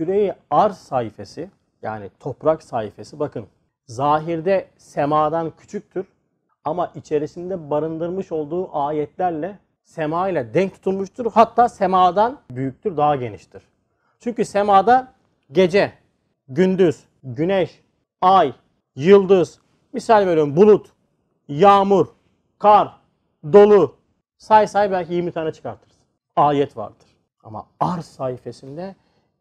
küreyi arz sayfesi yani toprak sayfesi bakın zahirde semadan küçüktür ama içerisinde barındırmış olduğu ayetlerle sema ile denk tutulmuştur. Hatta semadan büyüktür, daha geniştir. Çünkü semada gece, gündüz, güneş, ay, yıldız, misal veriyorum bulut, yağmur, kar, dolu say say belki 20 tane çıkartırız. Ayet vardır. Ama ar sayfasında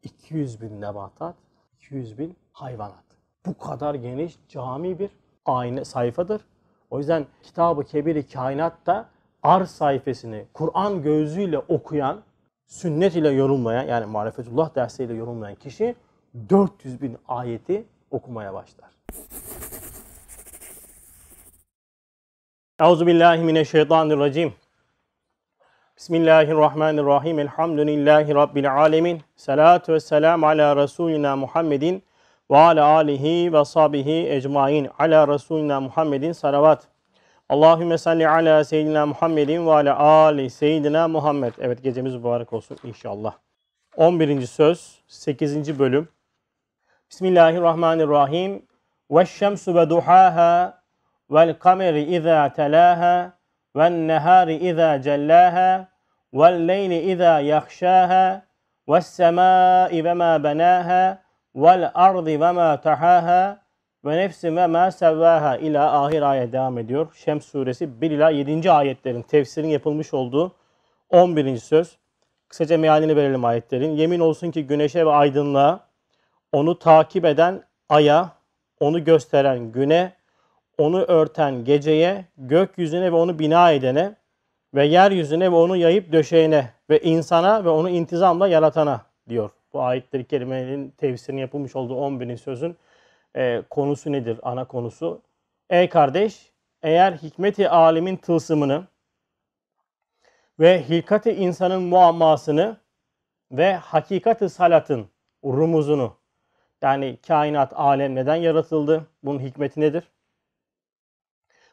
200 bin nebatat, 200 bin hayvanat. Bu kadar geniş, cami bir ayna sayfadır. O yüzden Kitabı Kebiri Kainat'ta ar sayfasını Kur'an gözüyle okuyan, sünnet ile yorumlayan yani marifetullah dersiyle yorumlayan kişi 400 bin ayeti okumaya başlar. Euzu billahi mineşşeytanirracim. Bismillahirrahmanirrahim. Elhamdülillahi Rabbil alemin. Salatu ve selam ala Resulina Muhammedin ve ala alihi ve sahbihi ecmain. Ala Resulina Muhammedin salavat. Allahümme salli ala seyyidina Muhammedin ve ala ali seyyidina Muhammed. Evet gecemiz mübarek olsun inşallah. 11. söz 8. bölüm. Bismillahirrahmanirrahim. Ve şemsu ve duhaha vel kameri izâ telâha وَالنَّهَارِ اِذَا جَلَّاهَا وَالْلَيْلِ اِذَا يَخْشَاهَا وَالسَّمَاءِ وَمَا بَنَاهَا وَالْاَرْضِ وَمَا تَحَاهَا ve nefsin ve ma sevvaha ila ahir ayet devam ediyor. Şems suresi 1 ila 7. ayetlerin tefsirin yapılmış olduğu 11. söz. Kısaca mealini verelim ayetlerin. Yemin olsun ki güneşe ve aydınlığa, onu takip eden aya, onu gösteren güne, onu örten geceye, gökyüzüne ve onu bina edene ve yeryüzüne ve onu yayıp döşeyene ve insana ve onu intizamla yaratana diyor. Bu ayetleri kelimenin tefsirinin yapılmış olduğu 10 binin sözün e, konusu nedir? Ana konusu. Ey kardeş eğer hikmeti alimin tılsımını ve hilkati insanın muammasını ve hakikati salatın rumuzunu yani kainat alem neden yaratıldı? Bunun hikmeti nedir?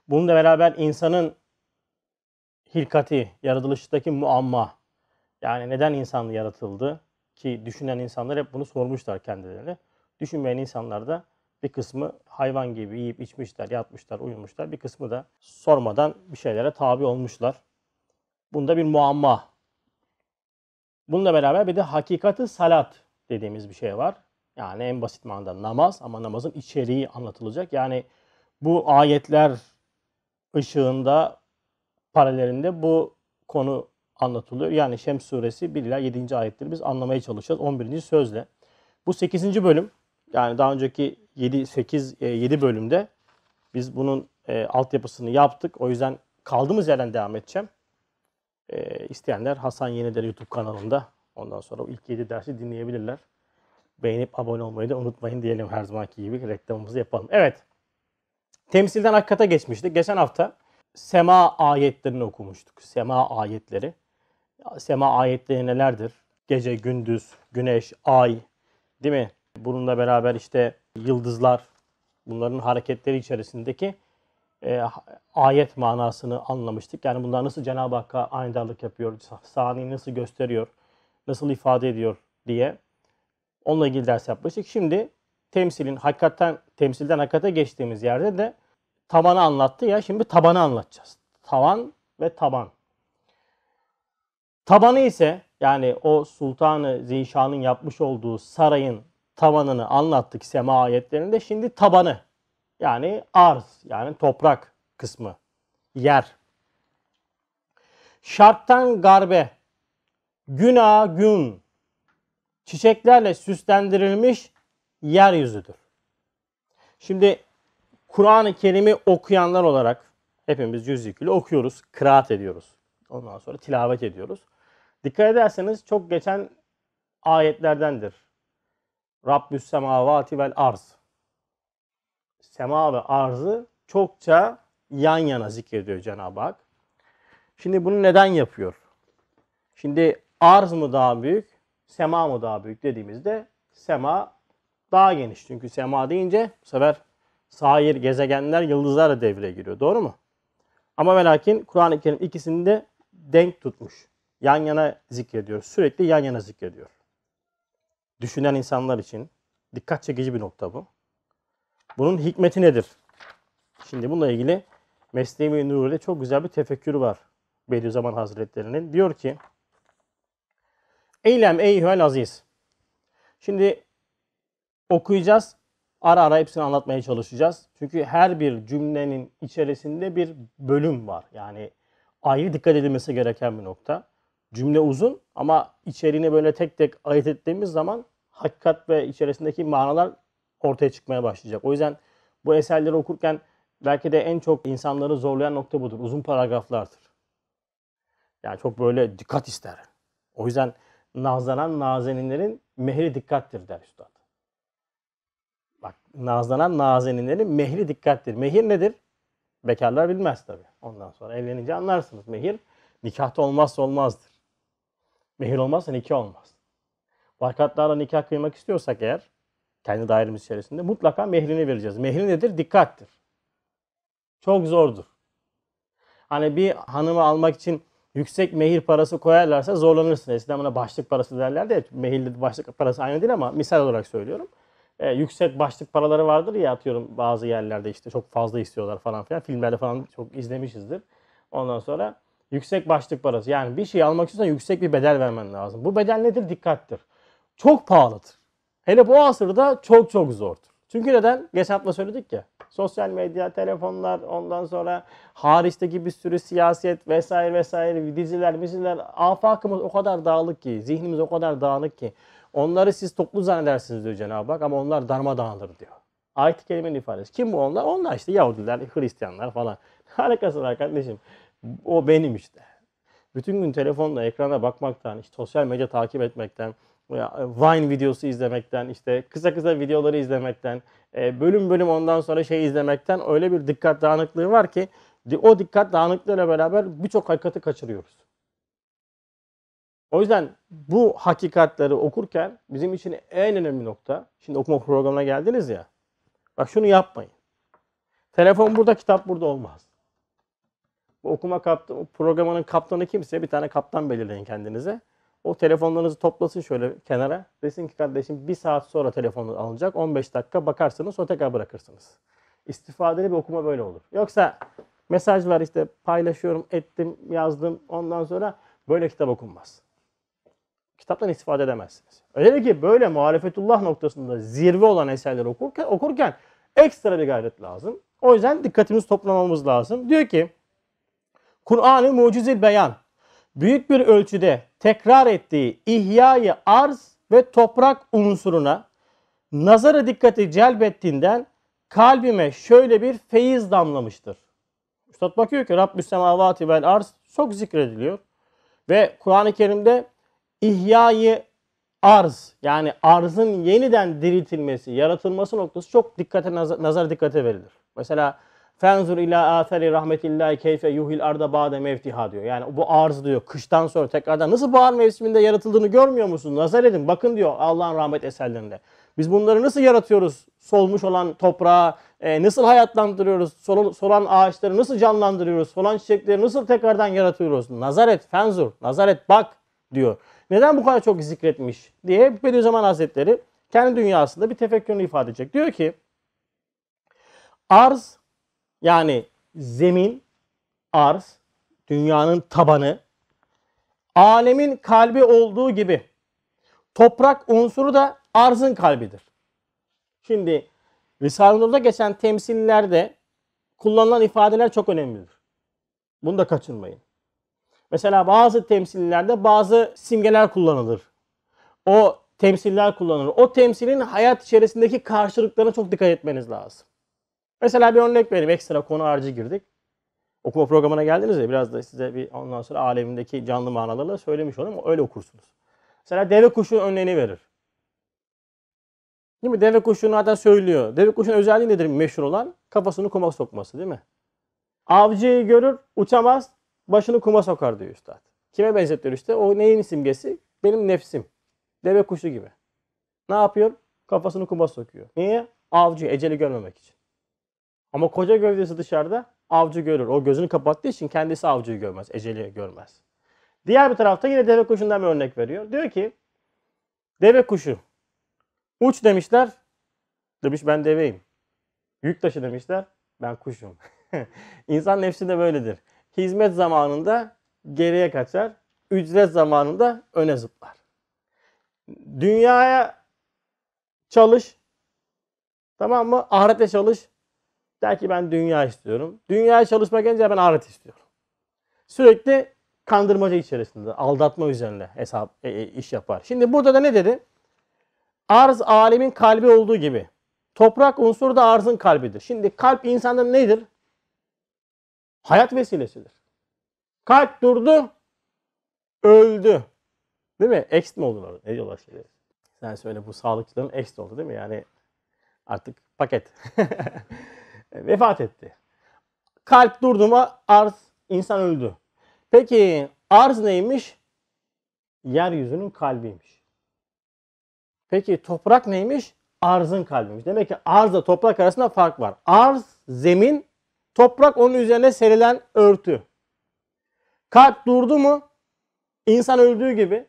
Bununla beraber insanın hilkati, yaratılıştaki muamma. Yani neden insan yaratıldı? Ki düşünen insanlar hep bunu sormuşlar kendilerine. Düşünmeyen insanlar da bir kısmı hayvan gibi yiyip içmişler, yatmışlar, uyumuşlar. Bir kısmı da sormadan bir şeylere tabi olmuşlar. Bunda bir muamma. Bununla beraber bir de hakikati salat dediğimiz bir şey var. Yani en basit manada namaz ama namazın içeriği anlatılacak. Yani bu ayetler ışığında paralelinde bu konu anlatılıyor. Yani Şems suresi 1 ila 7. ayetleri biz anlamaya çalışacağız 11. sözle. Bu 8. bölüm yani daha önceki 7 8 7 bölümde biz bunun e, altyapısını yaptık. O yüzden kaldığımız yerden devam edeceğim. E, isteyenler Hasan Yenider YouTube kanalında ondan sonra ilk 7 dersi dinleyebilirler. Beğenip abone olmayı da unutmayın diyelim her zamanki gibi reklamımızı yapalım. Evet. Temsilden hakikate geçmiştik. Geçen hafta sema ayetlerini okumuştuk. Sema ayetleri. Sema ayetleri nelerdir? Gece, gündüz, güneş, ay değil mi? Bununla beraber işte yıldızlar bunların hareketleri içerisindeki e, ayet manasını anlamıştık. Yani bunlar nasıl Cenab-ı Hakk'a anidarlık yapıyor, sahneyi nasıl gösteriyor, nasıl ifade ediyor diye onunla ilgili ders yapmıştık. Şimdi temsilin hakikaten temsilden hakikate geçtiğimiz yerde de tabanı anlattı ya şimdi tabanı anlatacağız. Tavan ve taban. Tabanı ise yani o Sultanı Zişan'ın yapmış olduğu sarayın tavanını anlattık sema ayetlerinde. Şimdi tabanı yani arz yani toprak kısmı yer. Şarttan garbe güna gün çiçeklerle süslendirilmiş yeryüzüdür. Şimdi Kur'an-ı Kerim'i okuyanlar olarak hepimiz cüz yüküyle okuyoruz, kıraat ediyoruz. Ondan sonra tilavet ediyoruz. Dikkat ederseniz çok geçen ayetlerdendir. Rabbüs semavati vel arz. Sema ve arzı çokça yan yana zikrediyor Cenab-ı Hak. Şimdi bunu neden yapıyor? Şimdi arz mı daha büyük, sema mı daha büyük dediğimizde sema daha geniş. Çünkü sema deyince bu sefer sair, gezegenler, yıldızlar da devreye giriyor. Doğru mu? Ama ve lakin Kur'an-ı Kerim ikisini de denk tutmuş. Yan yana zikrediyor. Sürekli yan yana zikrediyor. Düşünen insanlar için dikkat çekici bir nokta bu. Bunun hikmeti nedir? Şimdi bununla ilgili Mesnevi Nuri'de çok güzel bir tefekkür var Bediüzzaman Hazretleri'nin. Diyor ki Eylem ey hüel aziz. Şimdi okuyacağız. Ara ara hepsini anlatmaya çalışacağız. Çünkü her bir cümlenin içerisinde bir bölüm var. Yani ayrı dikkat edilmesi gereken bir nokta. Cümle uzun ama içeriğini böyle tek tek ayet ettiğimiz zaman hakikat ve içerisindeki manalar ortaya çıkmaya başlayacak. O yüzden bu eserleri okurken belki de en çok insanları zorlayan nokta budur. Uzun paragraflardır. Yani çok böyle dikkat ister. O yüzden nazlanan nazeninlerin mehri dikkattir der üstad. Bak nazlanan nazeninlerin mehri dikkattir. Mehir nedir? Bekarlar bilmez tabii. Ondan sonra evlenince anlarsınız. Mehir nikahta olmazsa olmazdır. Mehir olmazsa nikah olmaz. Vakatlarla nikah kıymak istiyorsak eğer kendi dairemiz içerisinde mutlaka mehrini vereceğiz. Mehri nedir? Dikkattir. Çok zordur. Hani bir hanımı almak için yüksek mehir parası koyarlarsa zorlanırsın. Eskiden buna başlık parası derlerdi. Mehirli başlık parası aynı değil ama misal olarak söylüyorum e, yüksek başlık paraları vardır ya atıyorum bazı yerlerde işte çok fazla istiyorlar falan filan. Filmlerde falan çok izlemişizdir. Ondan sonra yüksek başlık parası. Yani bir şey almak istiyorsan yüksek bir bedel vermen lazım. Bu bedel nedir? Dikkattir. Çok pahalıdır. Hele bu asırda çok çok zordur. Çünkü neden? Geç söyledik ya. Sosyal medya, telefonlar, ondan sonra hariçteki bir sürü siyaset vesaire vesaire diziler, diziler. Afakımız o kadar dağılık ki, zihnimiz o kadar dağınık ki. Onları siz toplu zannedersiniz diyor Cenab-ı Hak ama onlar darmadağındır diyor. Ayet-i kerimenin ifadesi. Kim bu onlar? Onlar işte Yahudiler, Hristiyanlar falan. Harikası kardeşim. O benim işte. Bütün gün telefonla ekrana bakmaktan, işte sosyal medya takip etmekten, e, Vine videosu izlemekten, işte kısa kısa videoları izlemekten, e, bölüm bölüm ondan sonra şey izlemekten öyle bir dikkat dağınıklığı var ki o dikkat dağınıklığıyla beraber birçok hakikati kaçırıyoruz. O yüzden bu hakikatleri okurken bizim için en önemli nokta, şimdi okuma programına geldiniz ya, bak şunu yapmayın. Telefon burada, kitap burada olmaz. Bu okuma kapta, programının kaptanı kimse bir tane kaptan belirleyin kendinize. O telefonlarınızı toplasın şöyle kenara. Desin ki kardeşim bir saat sonra telefonu alınacak. 15 dakika bakarsınız sonra tekrar bırakırsınız. İstifadeli bir okuma böyle olur. Yoksa mesaj var işte paylaşıyorum, ettim, yazdım. Ondan sonra böyle kitap okunmaz. Kitaptan istifade edemezsiniz. Öyle ki böyle muhalefetullah noktasında zirve olan eserleri okurken, okurken ekstra bir gayret lazım. O yüzden dikkatimiz toplamamız lazım. Diyor ki Kur'an-ı Mucizil Beyan büyük bir ölçüde tekrar ettiği ihyayı arz ve toprak unsuruna nazara dikkati celbettiğinden kalbime şöyle bir feyiz damlamıştır. Üstad bakıyor ki Rabbü semavati vel arz çok zikrediliyor. Ve Kur'an-ı Kerim'de ihyayı arz yani arzın yeniden diriltilmesi, yaratılması noktası çok dikkate nazar, nazar dikkate verilir. Mesela Fenzur ila athari rahmetillahi keyfe yuhil arda ba'de mevtiha diyor. Yani bu arz diyor kıştan sonra tekrardan nasıl bahar mevsiminde yaratıldığını görmüyor musun? Nazar edin bakın diyor Allah'ın rahmet eserlerinde. Biz bunları nasıl yaratıyoruz? Solmuş olan toprağı e, nasıl hayatlandırıyoruz? Sol, solan ağaçları nasıl canlandırıyoruz? Solan çiçekleri nasıl tekrardan yaratıyoruz? Nazar et fenzur, nazar et bak diyor. Neden bu kadar çok zikretmiş diye Bediüzzaman Hazretleri kendi dünyasında bir tefekkürünü ifade edecek. Diyor ki arz yani zemin, arz, dünyanın tabanı, alemin kalbi olduğu gibi toprak unsuru da arzın kalbidir. Şimdi Risale-i Nur'da geçen temsillerde kullanılan ifadeler çok önemlidir. Bunu da kaçırmayın. Mesela bazı temsillerde bazı simgeler kullanılır. O temsiller kullanılır. O temsilin hayat içerisindeki karşılıklarına çok dikkat etmeniz lazım. Mesela bir örnek vereyim. Ekstra konu harcı girdik. Okuma programına geldiniz ya biraz da size bir ondan sonra alemindeki canlı manalarla söylemiş olayım. Öyle okursunuz. Mesela deve kuşu örneğini verir. Değil mi? Deve kuşunu zaten söylüyor. Deve kuşunun özelliği nedir meşhur olan? Kafasını kuma sokması değil mi? Avcıyı görür, uçamaz, başını kuma sokar diyor üstad. Kime benzetiyor işte? O neyin simgesi? Benim nefsim. Deve kuşu gibi. Ne yapıyor? Kafasını kuma sokuyor. Niye? Avcı, eceli görmemek için. Ama koca gövdesi dışarıda avcı görür. O gözünü kapattığı için kendisi avcıyı görmez, eceli görmez. Diğer bir tarafta yine deve kuşundan bir örnek veriyor. Diyor ki deve kuşu uç demişler. Demiş ben deveyim. Yük taşı demişler. Ben kuşum. İnsan nefsi de böyledir. Hizmet zamanında geriye kaçar. Ücret zamanında öne zıplar. Dünyaya çalış. Tamam mı? Ahirete çalış. Der ki ben dünya istiyorum. Dünyaya çalışmak gelince ben ahiret istiyorum. Sürekli kandırmaca içerisinde, aldatma üzerine hesap e, e, iş yapar. Şimdi burada da ne dedi? Arz alemin kalbi olduğu gibi. Toprak unsuru da arzın kalbidir. Şimdi kalp insanda nedir? Hayat vesilesidir. Kalp durdu, öldü. Değil mi? Ekst mi oldular? Ne diyorlar şimdi? Sen söyle bu sağlıkçıların ekst oldu değil mi? Yani artık paket. E, vefat etti. Kalp durdu mu arz insan öldü. Peki arz neymiş? Yeryüzünün kalbiymiş. Peki toprak neymiş? Arzın kalbiymiş. Demek ki arzla toprak arasında fark var. Arz zemin, toprak onun üzerine serilen örtü. Kalp durdu mu? İnsan öldüğü gibi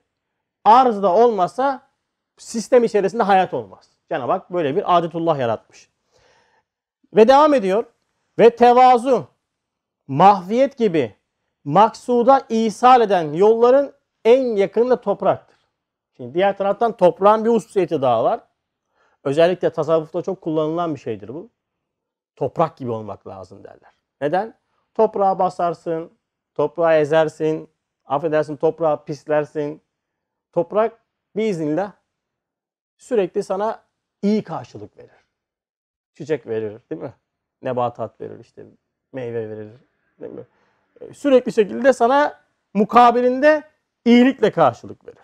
arz da olmasa sistem içerisinde hayat olmaz. Cenab-ı Hak böyle bir adetullah yaratmış. Ve devam ediyor. Ve tevazu, mahviyet gibi maksuda ihsal eden yolların en yakını topraktır. Şimdi diğer taraftan toprağın bir hususiyeti daha var. Özellikle tasavvufta çok kullanılan bir şeydir bu. Toprak gibi olmak lazım derler. Neden? Toprağa basarsın, toprağa ezersin, affedersin toprağa pislersin. Toprak bir izinle sürekli sana iyi karşılık verir çiçek verir değil mi? Nebatat verir işte meyve verir değil mi? E, sürekli şekilde sana mukabilinde iyilikle karşılık verir.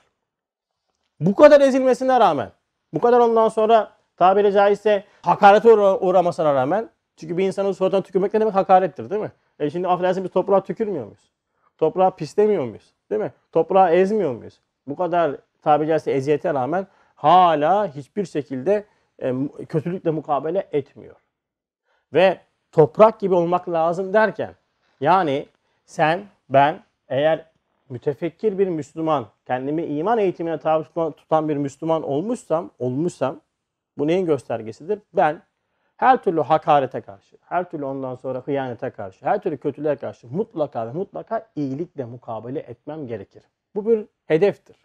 Bu kadar ezilmesine rağmen, bu kadar ondan sonra tabiri caizse hakarete uğramasına rağmen çünkü bir insanın suratına tükürmek ne demek hakarettir değil mi? E şimdi affedersin bir toprağa tükürmüyor muyuz? Toprağa pislemiyor muyuz? Değil mi? Toprağa ezmiyor muyuz? Bu kadar tabiri caizse eziyete rağmen hala hiçbir şekilde e, kötülükle mukabele etmiyor. Ve toprak gibi olmak lazım derken yani sen, ben eğer mütefekkir bir Müslüman, kendimi iman eğitimine tabi tutan, tutan bir Müslüman olmuşsam, olmuşsam bu neyin göstergesidir? Ben her türlü hakarete karşı, her türlü ondan sonra hıyanete karşı, her türlü kötülüğe karşı mutlaka ve mutlaka iyilikle mukabele etmem gerekir. Bu bir hedeftir.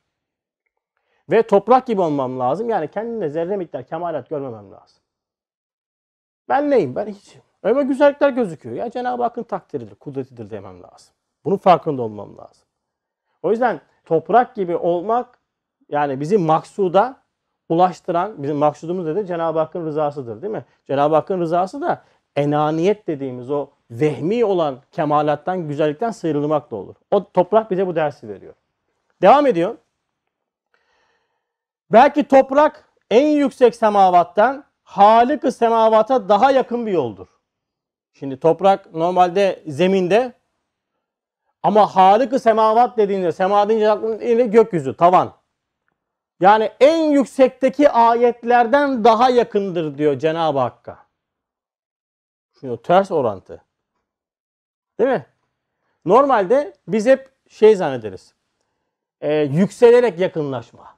Ve toprak gibi olmam lazım. Yani kendimde zerre miktar kemalat görmemem lazım. Ben neyim? Ben hiç. Öyle güzellikler gözüküyor. Ya Cenab-ı Hakk'ın takdiridir, kudretidir demem lazım. Bunun farkında olmam lazım. O yüzden toprak gibi olmak yani bizi maksuda ulaştıran, bizim maksudumuz dedi Cenab-ı Hakk'ın rızasıdır değil mi? Cenab-ı Hakk'ın rızası da enaniyet dediğimiz o vehmi olan kemalattan, güzellikten sıyrılmak da olur. O toprak bize bu dersi veriyor. Devam ediyor. Belki toprak en yüksek semavattan Halık-ı semavata daha yakın bir yoldur. Şimdi toprak normalde zeminde ama Halık-ı semavat dediğinde sema deyince aklımda gökyüzü, tavan. Yani en yüksekteki ayetlerden daha yakındır diyor Cenab-ı Hakk'a. Şimdi ters orantı. Değil mi? Normalde biz hep şey zannederiz. E, yükselerek yakınlaşma.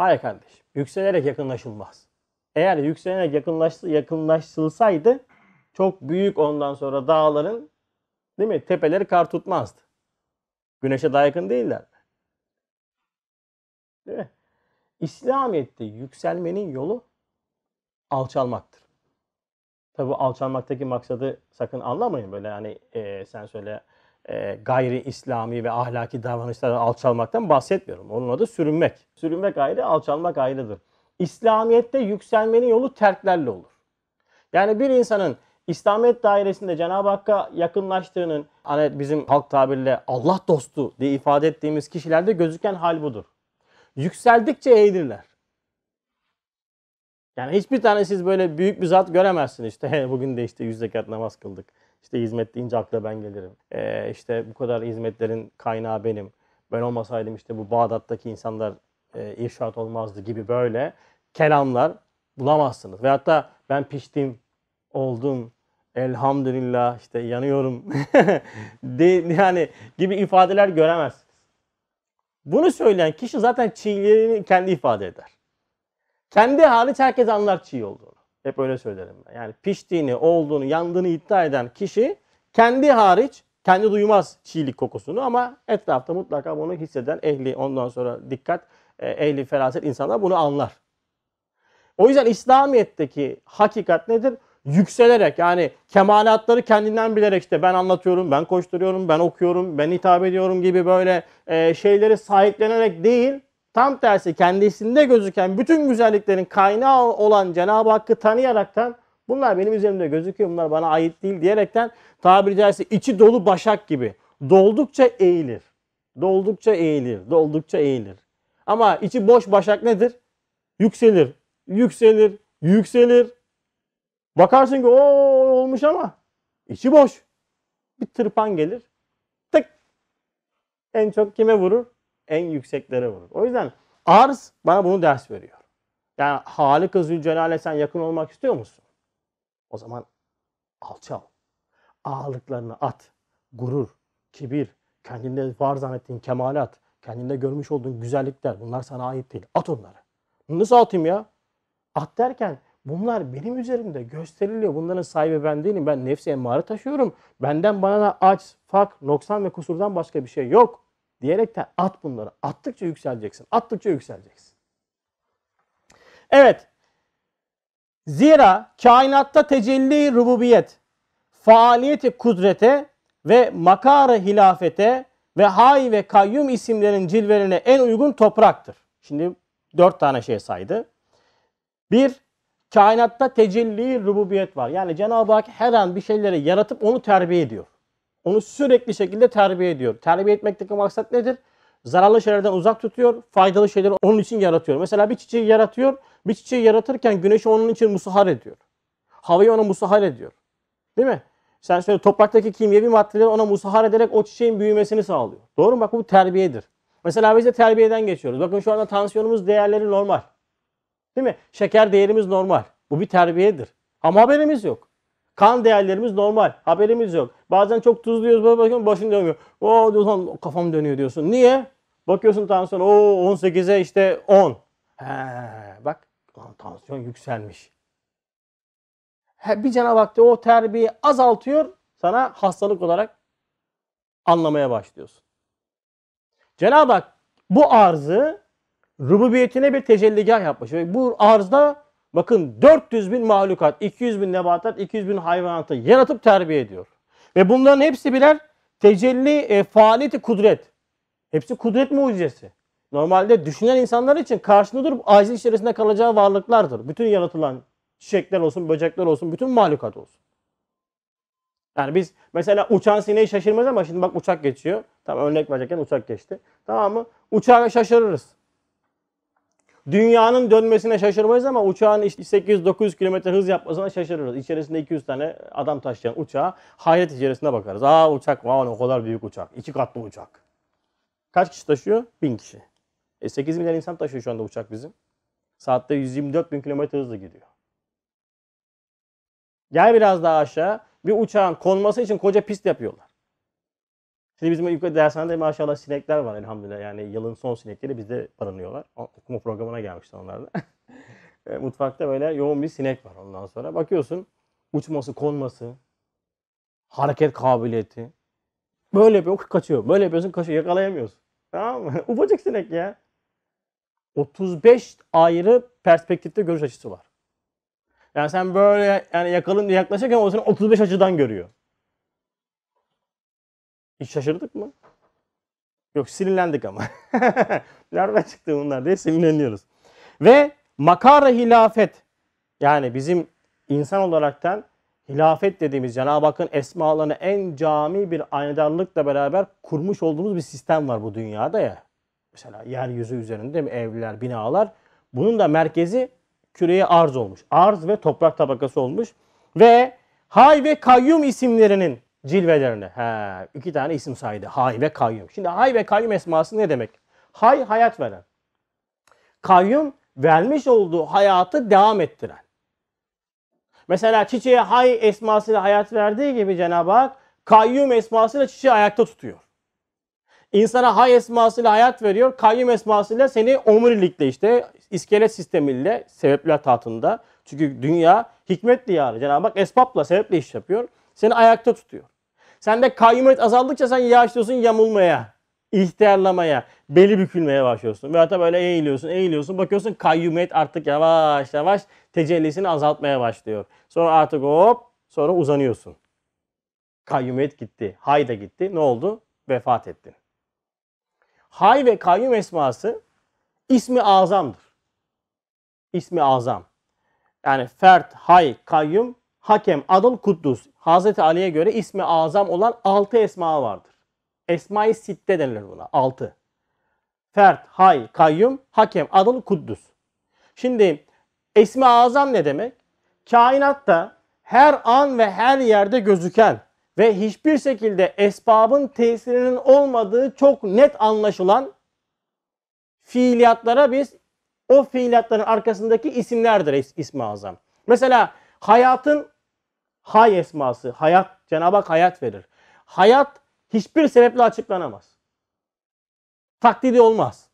Hayır kardeşim, Yükselerek yakınlaşılmaz. Eğer yükselerek yakınlaştı, yakınlaşılsaydı çok büyük ondan sonra dağların değil mi? Tepeleri kar tutmazdı. Güneşe daha yakın değiller. Değil mi? İslamiyet'te yükselmenin yolu alçalmaktır. Tabi alçalmaktaki maksadı sakın anlamayın böyle hani e, sen söyle e, gayri İslami ve ahlaki davranışlara alçalmaktan bahsetmiyorum. Onun adı sürünmek. Sürünmek ayrı, alçalmak ayrıdır. İslamiyet'te yükselmenin yolu terklerle olur. Yani bir insanın İslamiyet dairesinde Cenab-ı Hakk'a yakınlaştığının hani bizim halk tabirle Allah dostu diye ifade ettiğimiz kişilerde gözüken hal budur. Yükseldikçe eğilirler. Yani hiçbir tane siz böyle büyük bir zat göremezsiniz. İşte bugün de işte yüz zekat namaz kıldık işte hizmet deyince akla ben gelirim. Ee, işte bu kadar hizmetlerin kaynağı benim. Ben olmasaydım işte bu Bağdat'taki insanlar e, irşat olmazdı gibi böyle kelamlar bulamazsınız. Ve hatta ben piştim, oldum, elhamdülillah işte yanıyorum de, yani gibi ifadeler göremezsiniz. Bunu söyleyen kişi zaten çiğlerini kendi ifade eder. Kendi hariç herkes anlar çiğ olduğunu. Hep öyle söylerim Yani piştiğini, olduğunu, yandığını iddia eden kişi kendi hariç kendi duymaz çiğlik kokusunu ama etrafta mutlaka bunu hisseden ehli ondan sonra dikkat e, ehli feraset insanlar bunu anlar. O yüzden İslamiyet'teki hakikat nedir? Yükselerek yani kemalatları kendinden bilerek işte ben anlatıyorum, ben koşturuyorum, ben okuyorum, ben hitap ediyorum gibi böyle e, şeyleri sahiplenerek değil Tam tersi kendisinde gözüken bütün güzelliklerin kaynağı olan Cenab-ı Hakk'ı tanıyaraktan bunlar benim üzerimde gözüküyor, bunlar bana ait değil diyerekten tabiri caizse içi dolu başak gibi doldukça eğilir. Doldukça eğilir, doldukça eğilir. Ama içi boş başak nedir? Yükselir, yükselir, yükselir. Bakarsın ki o olmuş ama içi boş. Bir tırpan gelir. Tık. En çok kime vurur? En yükseklere vurur. O yüzden arz bana bunu ders veriyor. Yani Halika Zülcelal'e sen yakın olmak istiyor musun? O zaman alçal. Ağırlıklarını at. Gurur, kibir, kendinde var zannettiğin kemalat, kendinde görmüş olduğun güzellikler bunlar sana ait değil. At onları. Nasıl atayım ya? At derken bunlar benim üzerimde gösteriliyor. Bunların sahibi ben değilim. Ben nefsi emmare taşıyorum. Benden bana da aç, fak, noksan ve kusurdan başka bir şey yok diyerekten at bunları. Attıkça yükseleceksin. Attıkça yükseleceksin. Evet. Zira kainatta tecelli rububiyet, faaliyeti kudrete ve makara hilafete ve hay ve kayyum isimlerin cilvelerine en uygun topraktır. Şimdi dört tane şey saydı. Bir, kainatta tecelli rububiyet var. Yani Cenab-ı Hak her an bir şeyleri yaratıp onu terbiye ediyor. Onu sürekli şekilde terbiye ediyor. Terbiye etmekteki maksat nedir? Zararlı şeylerden uzak tutuyor, faydalı şeyleri onun için yaratıyor. Mesela bir çiçeği yaratıyor, bir çiçeği yaratırken güneşi onun için musahar ediyor. Havayı ona musahar ediyor. Değil mi? Sen söyle topraktaki kimyevi maddeleri ona musahar ederek o çiçeğin büyümesini sağlıyor. Doğru mu? Bak bu terbiyedir. Mesela biz de terbiyeden geçiyoruz. Bakın şu anda tansiyonumuz değerleri normal. Değil mi? Şeker değerimiz normal. Bu bir terbiyedir. Ama haberimiz yok. Kan değerlerimiz normal. Haberimiz yok. Bazen çok tuzluyoruz. Bakıyorum başım dönmüyor. Oo diyorsun kafam dönüyor diyorsun. Niye? Bakıyorsun tansiyon. Oo 18'e işte 10. He, bak tansiyon yükselmiş. He, bir cana baktı o terbiyi azaltıyor. Sana hastalık olarak anlamaya başlıyorsun. Cenab-ı Hak bu arzı rububiyetine bir tecelligah yapmış. Ve bu arzda Bakın 400 bin mahlukat, 200 bin nebatat, 200 bin hayvanatı yaratıp terbiye ediyor. Ve bunların hepsi birer tecelli, e, faaliyeti, kudret. Hepsi kudret mucizesi. Normalde düşünen insanlar için karşında durup acil içerisinde kalacağı varlıklardır. Bütün yaratılan çiçekler olsun, böcekler olsun, bütün mahlukat olsun. Yani biz mesela uçan sineği şaşırmaz ama şimdi bak uçak geçiyor. Tamam örnek verecekken uçak geçti. Tamam mı? Uçağa şaşırırız. Dünyanın dönmesine şaşırmayız ama uçağın işte 800-900 km hız yapmasına şaşırırız. İçerisinde 200 tane adam taşıyan uçağa hayret içerisinde bakarız. Aa uçak var o kadar büyük uçak. İki katlı uçak. Kaç kişi taşıyor? 1000 kişi. E 8 milyar insan taşıyor şu anda uçak bizim. Saatte 124 bin kilometre hızla gidiyor. Gel biraz daha aşağı. Bir uçağın konması için koca pist yapıyorlar. Şimdi bizim yukarı dershanede maşallah sinekler var elhamdülillah. Yani yılın son sinekleri bizde barınıyorlar. Okuma programına gelmişti onlar da. E, mutfakta böyle yoğun bir sinek var ondan sonra. Bakıyorsun uçması, konması, hareket kabiliyeti. Böyle yapıyor, kaçıyor. Böyle yapıyorsun, kaçıyor. Yakalayamıyorsun. Tamam mı? Ufacık sinek ya. 35 ayrı perspektifte görüş açısı var. Yani sen böyle yani yakalın yaklaşırken o seni 35 açıdan görüyor. Hiç şaşırdık mı? Yok sinirlendik ama. Nereden çıktı bunlar diye sinirleniyoruz. Ve makara hilafet. Yani bizim insan olaraktan hilafet dediğimiz Cenab-ı Hakk'ın esmalarını en cami bir aynadarlıkla beraber kurmuş olduğumuz bir sistem var bu dünyada ya. Mesela yeryüzü üzerinde mi evliler, binalar. Bunun da merkezi küreye arz olmuş. Arz ve toprak tabakası olmuş. Ve hay ve kayyum isimlerinin cilvelerine. He, iki tane isim saydı. Hay ve kayyum. Şimdi hay ve kayyum esması ne demek? Hay hayat veren. Kayyum vermiş olduğu hayatı devam ettiren. Mesela çiçeğe hay esmasıyla hayat verdiği gibi Cenab-ı Hak kayyum esmasıyla çiçeği ayakta tutuyor. İnsana hay esmasıyla hayat veriyor. Kayyum esmasıyla seni omurilikle işte iskelet sistemiyle sebepler tahtında. Çünkü dünya hikmet diyarı. Cenab-ı Hak esbapla sebeple iş yapıyor. Seni ayakta tutuyor. Sende kayyumiyet azaldıkça sen yaşlıyorsun, yamulmaya, ihtiyarlamaya, beli bükülmeye başlıyorsun. Ve hatta böyle eğiliyorsun, eğiliyorsun. Bakıyorsun kayyumiyet artık yavaş yavaş tecellisini azaltmaya başlıyor. Sonra artık hop sonra uzanıyorsun. Kayyumiyet gitti, hay da gitti. Ne oldu? Vefat ettin. Hay ve kayyum esması ismi azamdır. İsmi azam. Yani fert, hay, kayyum Hakem, Adıl, Kuddus. Hazreti Ali'ye göre ismi azam olan 6 esma vardır. Esma-i Sitte denilir buna. 6. Fert, Hay, Kayyum, Hakem, Adıl, Kuddus. Şimdi ismi azam ne demek? Kainatta her an ve her yerde gözüken ve hiçbir şekilde esbabın tesirinin olmadığı çok net anlaşılan fiiliyatlara biz o fiiliyatların arkasındaki isimlerdir is- ismi azam. Mesela Hayatın hay esması, hayat, Cenab-ı Hak hayat verir. Hayat hiçbir sebeple açıklanamaz. Taklidi olmaz.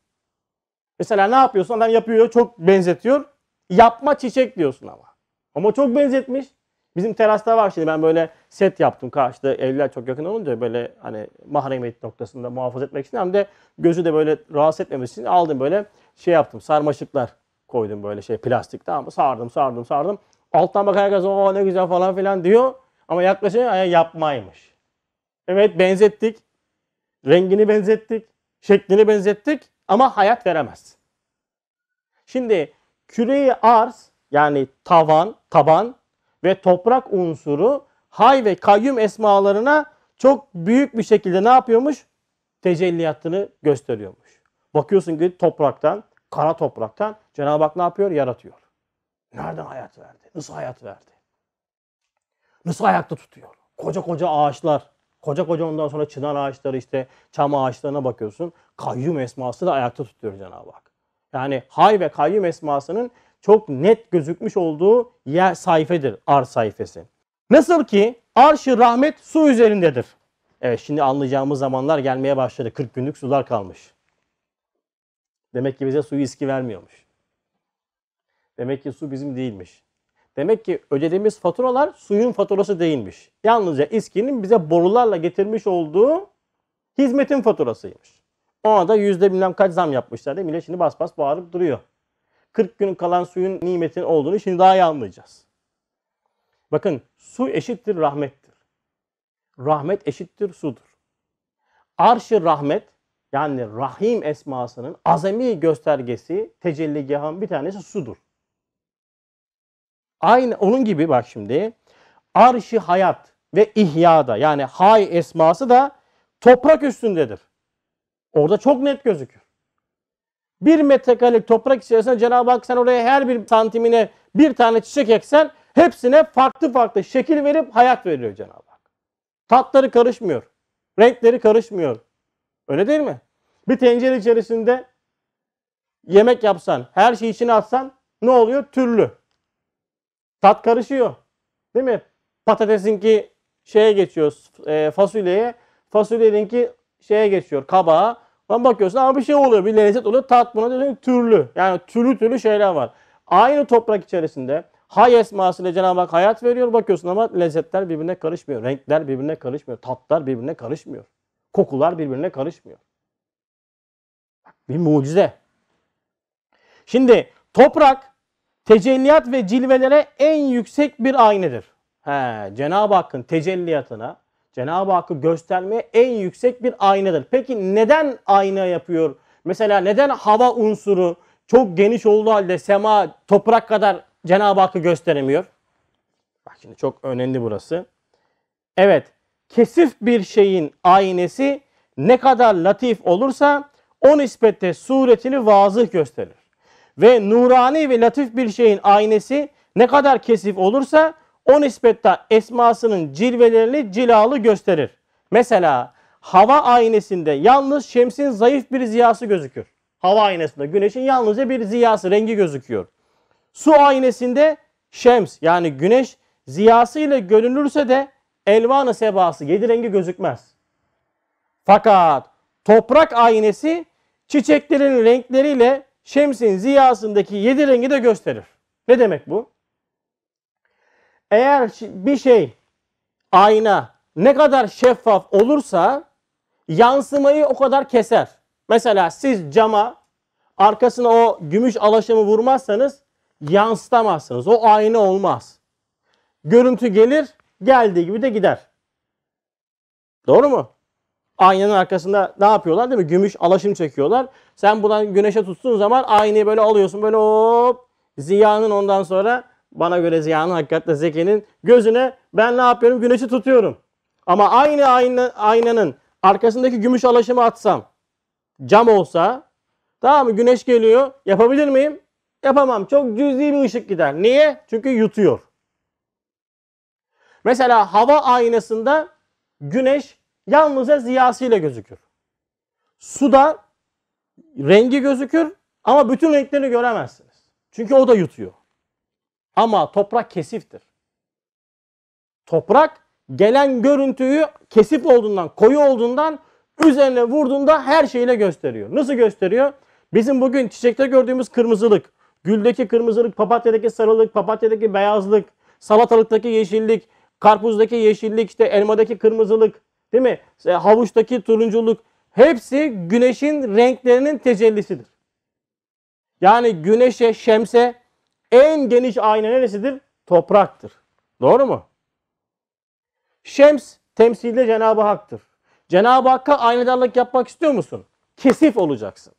Mesela ne yapıyorsun? Adam yapıyor, çok benzetiyor. Yapma çiçek diyorsun ama. Ama çok benzetmiş. Bizim terasta var şimdi ben böyle set yaptım karşıda evler çok yakın olunca böyle hani mahremiyet noktasında muhafaza etmek için hem de gözü de böyle rahatsız etmemesi için aldım böyle şey yaptım sarmaşıklar koydum böyle şey plastik tamam mı sardım sardım sardım Alttan bak herkes o ne güzel falan filan diyor. Ama yaklaşık yani yapmaymış. Evet benzettik. Rengini benzettik. Şeklini benzettik. Ama hayat veremez. Şimdi küreyi arz yani tavan, taban ve toprak unsuru hay ve kayyum esmalarına çok büyük bir şekilde ne yapıyormuş? Tecelliyatını gösteriyormuş. Bakıyorsun ki topraktan, kara topraktan Cenab-ı Hak ne yapıyor? Yaratıyor. Nereden hayat verdi? Nasıl hayat verdi? Nasıl ayakta tutuyor? Koca koca ağaçlar. Koca koca ondan sonra çınar ağaçları işte çam ağaçlarına bakıyorsun. Kayyum esması da ayakta tutuyor Cenab-ı Hak. Yani hay ve kayyum esmasının çok net gözükmüş olduğu yer sayfedir. Ar sayfesi. Nasıl ki arşı rahmet su üzerindedir. Evet şimdi anlayacağımız zamanlar gelmeye başladı. 40 günlük sular kalmış. Demek ki bize suyu iski vermiyormuş. Demek ki su bizim değilmiş. Demek ki ödediğimiz faturalar suyun faturası değilmiş. Yalnızca İSKİ'nin bize borularla getirmiş olduğu hizmetin faturasıymış. Ona da yüzde bilmem kaç zam yapmışlar değil mi? şimdi bas bas bağırıp duruyor. 40 gün kalan suyun nimetin olduğunu şimdi daha iyi anlayacağız. Bakın su eşittir rahmettir. Rahmet eşittir sudur. Arşı rahmet yani Rahim esmasının azami göstergesi tecelligahın bir tanesi sudur. Aynı onun gibi bak şimdi arşi hayat ve ihyada yani hay esması da toprak üstündedir. Orada çok net gözükür. Bir metrekarelik toprak içerisinde Cenab-ı Hak sen oraya her bir santimine bir tane çiçek eksen hepsine farklı farklı şekil verip hayat veriyor Cenab-ı Hak. Tatları karışmıyor. Renkleri karışmıyor. Öyle değil mi? Bir tencere içerisinde yemek yapsan, her şeyi içine atsan ne oluyor? Türlü. Tat karışıyor. Değil mi? Patatesinki şeye geçiyor e, fasulyeye. Fasulyeninki şeye geçiyor kabağa. Ben bakıyorsun ama bir şey oluyor. Bir lezzet oluyor. Tat buna diyorsun türlü. Yani türlü türlü şeyler var. Aynı toprak içerisinde hay esmasıyla Cenab-ı Hak hayat veriyor. Bakıyorsun ama lezzetler birbirine karışmıyor. Renkler birbirine karışmıyor. Tatlar birbirine karışmıyor. Kokular birbirine karışmıyor. Bir mucize. Şimdi toprak tecelliyat ve cilvelere en yüksek bir aynedir. He, Cenab-ı Hakk'ın tecelliyatına, Cenab-ı Hakk'ı göstermeye en yüksek bir aynadır. Peki neden ayna yapıyor? Mesela neden hava unsuru çok geniş olduğu halde sema toprak kadar Cenab-ı Hakk'ı gösteremiyor? Bak şimdi çok önemli burası. Evet, kesif bir şeyin aynesi ne kadar latif olursa o nispette suretini vazıh gösterir ve nurani ve latif bir şeyin aynesi ne kadar kesif olursa o nispetta esmasının cilvelerini cilalı gösterir. Mesela hava aynesinde yalnız şemsin zayıf bir ziyası gözükür. Hava aynesinde güneşin yalnızca bir ziyası, rengi gözüküyor. Su aynesinde şems yani güneş ziyası ile görünürse de elvanı sebası, yedi rengi gözükmez. Fakat toprak aynesi çiçeklerin renkleriyle şemsin ziyasındaki yedi rengi de gösterir. Ne demek bu? Eğer bir şey ayna ne kadar şeffaf olursa yansımayı o kadar keser. Mesela siz cama arkasına o gümüş alaşımı vurmazsanız yansıtamazsınız. O ayna olmaz. Görüntü gelir, geldiği gibi de gider. Doğru mu? aynanın arkasında ne yapıyorlar değil mi? Gümüş alaşım çekiyorlar. Sen buradan güneşe tuttuğun zaman aynayı böyle alıyorsun. Böyle hop ziyanın ondan sonra bana göre ziyanın hakikatte zekenin gözüne ben ne yapıyorum? Güneşi tutuyorum. Ama aynı ayna, aynanın arkasındaki gümüş alaşımı atsam cam olsa tamam mı? Güneş geliyor. Yapabilir miyim? Yapamam. Çok cüzi bir ışık gider. Niye? Çünkü yutuyor. Mesela hava aynasında güneş yalnızca ziyasıyla gözükür. Suda rengi gözükür ama bütün renklerini göremezsiniz. Çünkü o da yutuyor. Ama toprak kesiftir. Toprak gelen görüntüyü kesif olduğundan, koyu olduğundan üzerine vurduğunda her şeyiyle gösteriyor. Nasıl gösteriyor? Bizim bugün çiçekte gördüğümüz kırmızılık, güldeki kırmızılık, papatyadaki sarılık, papatyadaki beyazlık, salatalıktaki yeşillik, karpuzdaki yeşillik, işte elmadaki kırmızılık, Değil mi? Havuçtaki turunculuk hepsi güneşin renklerinin tecellisidir. Yani güneşe, şemse en geniş ayna neresidir? Topraktır. Doğru mu? Şems temsilde Cenab-ı Hak'tır. Cenab-ı Hakk'a aynadarlık yapmak istiyor musun? Kesif olacaksın.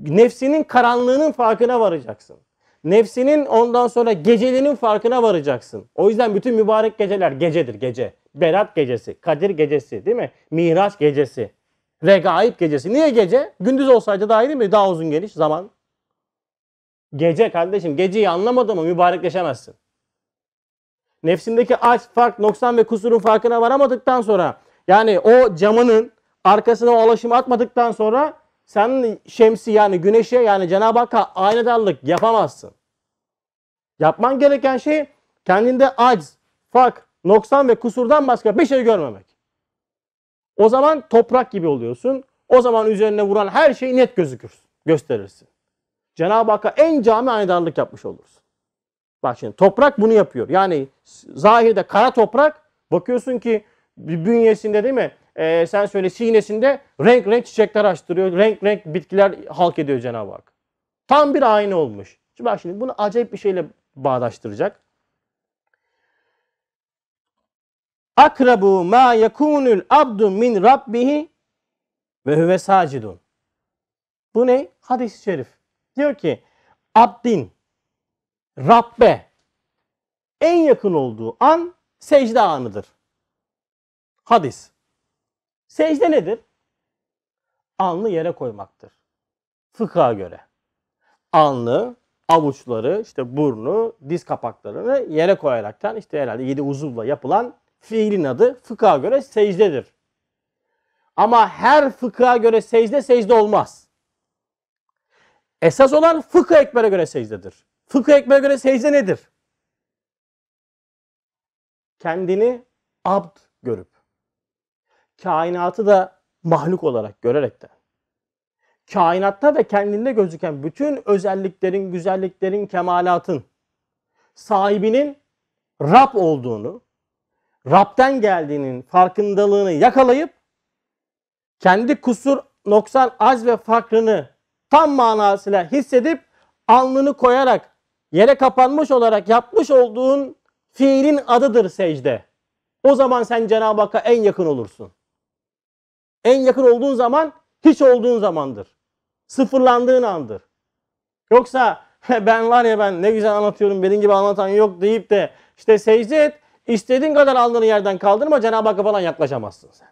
Nefsinin karanlığının farkına varacaksın. Nefsinin ondan sonra gecelinin farkına varacaksın. O yüzden bütün mübarek geceler gecedir gece. Berat gecesi, Kadir gecesi değil mi? Miraç gecesi, Regaib gecesi. Niye gece? Gündüz olsaydı daha iyi değil mi? Daha uzun geliş zaman. Gece kardeşim. Geceyi anlamadın mı mübarekleşemezsin. Nefsindeki aç, fark, noksan ve kusurun farkına varamadıktan sonra yani o camının arkasına o alaşımı atmadıktan sonra sen şemsi yani güneşe yani Cenab-ı Hakk'a aynadarlık yapamazsın. Yapman gereken şey kendinde acz, fark noksan ve kusurdan başka bir şey görmemek. O zaman toprak gibi oluyorsun. O zaman üzerine vuran her şey net gözükür, gösterirsin. Cenab-ı Hakk'a en cami anidarlık yapmış olursun. Bak şimdi toprak bunu yapıyor. Yani zahirde kara toprak bakıyorsun ki bünyesinde değil mi? Ee, sen söyle sinesinde renk renk çiçekler açtırıyor. Renk renk bitkiler halk ediyor Cenab-ı Hak. Tam bir aynı olmuş. Şimdi bak şimdi bunu acayip bir şeyle bağdaştıracak. akrabu ma yekunul abdu min rabbihi ve huve sacidun. Bu ne? Hadis-i şerif. Diyor ki abdin Rabbe en yakın olduğu an secde anıdır. Hadis. Secde nedir? Alnı yere koymaktır. Fıkha göre. Alnı, avuçları, işte burnu, diz kapaklarını yere koyaraktan işte herhalde yedi uzuvla yapılan fiilin adı fıkha göre secdedir. Ama her fıkha göre secde secde olmaz. Esas olan fıkıh ekbere göre secdedir. Fıkıh ekbere göre secde nedir? Kendini abd görüp, kainatı da mahluk olarak görerekten, kainatta ve kendinde gözüken bütün özelliklerin, güzelliklerin, kemalatın sahibinin Rab olduğunu, Rab'den geldiğinin farkındalığını yakalayıp kendi kusur, noksan, az ve fakrını tam manasıyla hissedip alnını koyarak yere kapanmış olarak yapmış olduğun fiilin adıdır secde. O zaman sen Cenab-ı Hakk'a en yakın olursun. En yakın olduğun zaman hiç olduğun zamandır. Sıfırlandığın andır. Yoksa ben var ya ben ne güzel anlatıyorum benim gibi anlatan yok deyip de işte secde et İstediğin kadar alnını yerden kaldırma Cenab-ı Hakk'a falan yaklaşamazsın sen.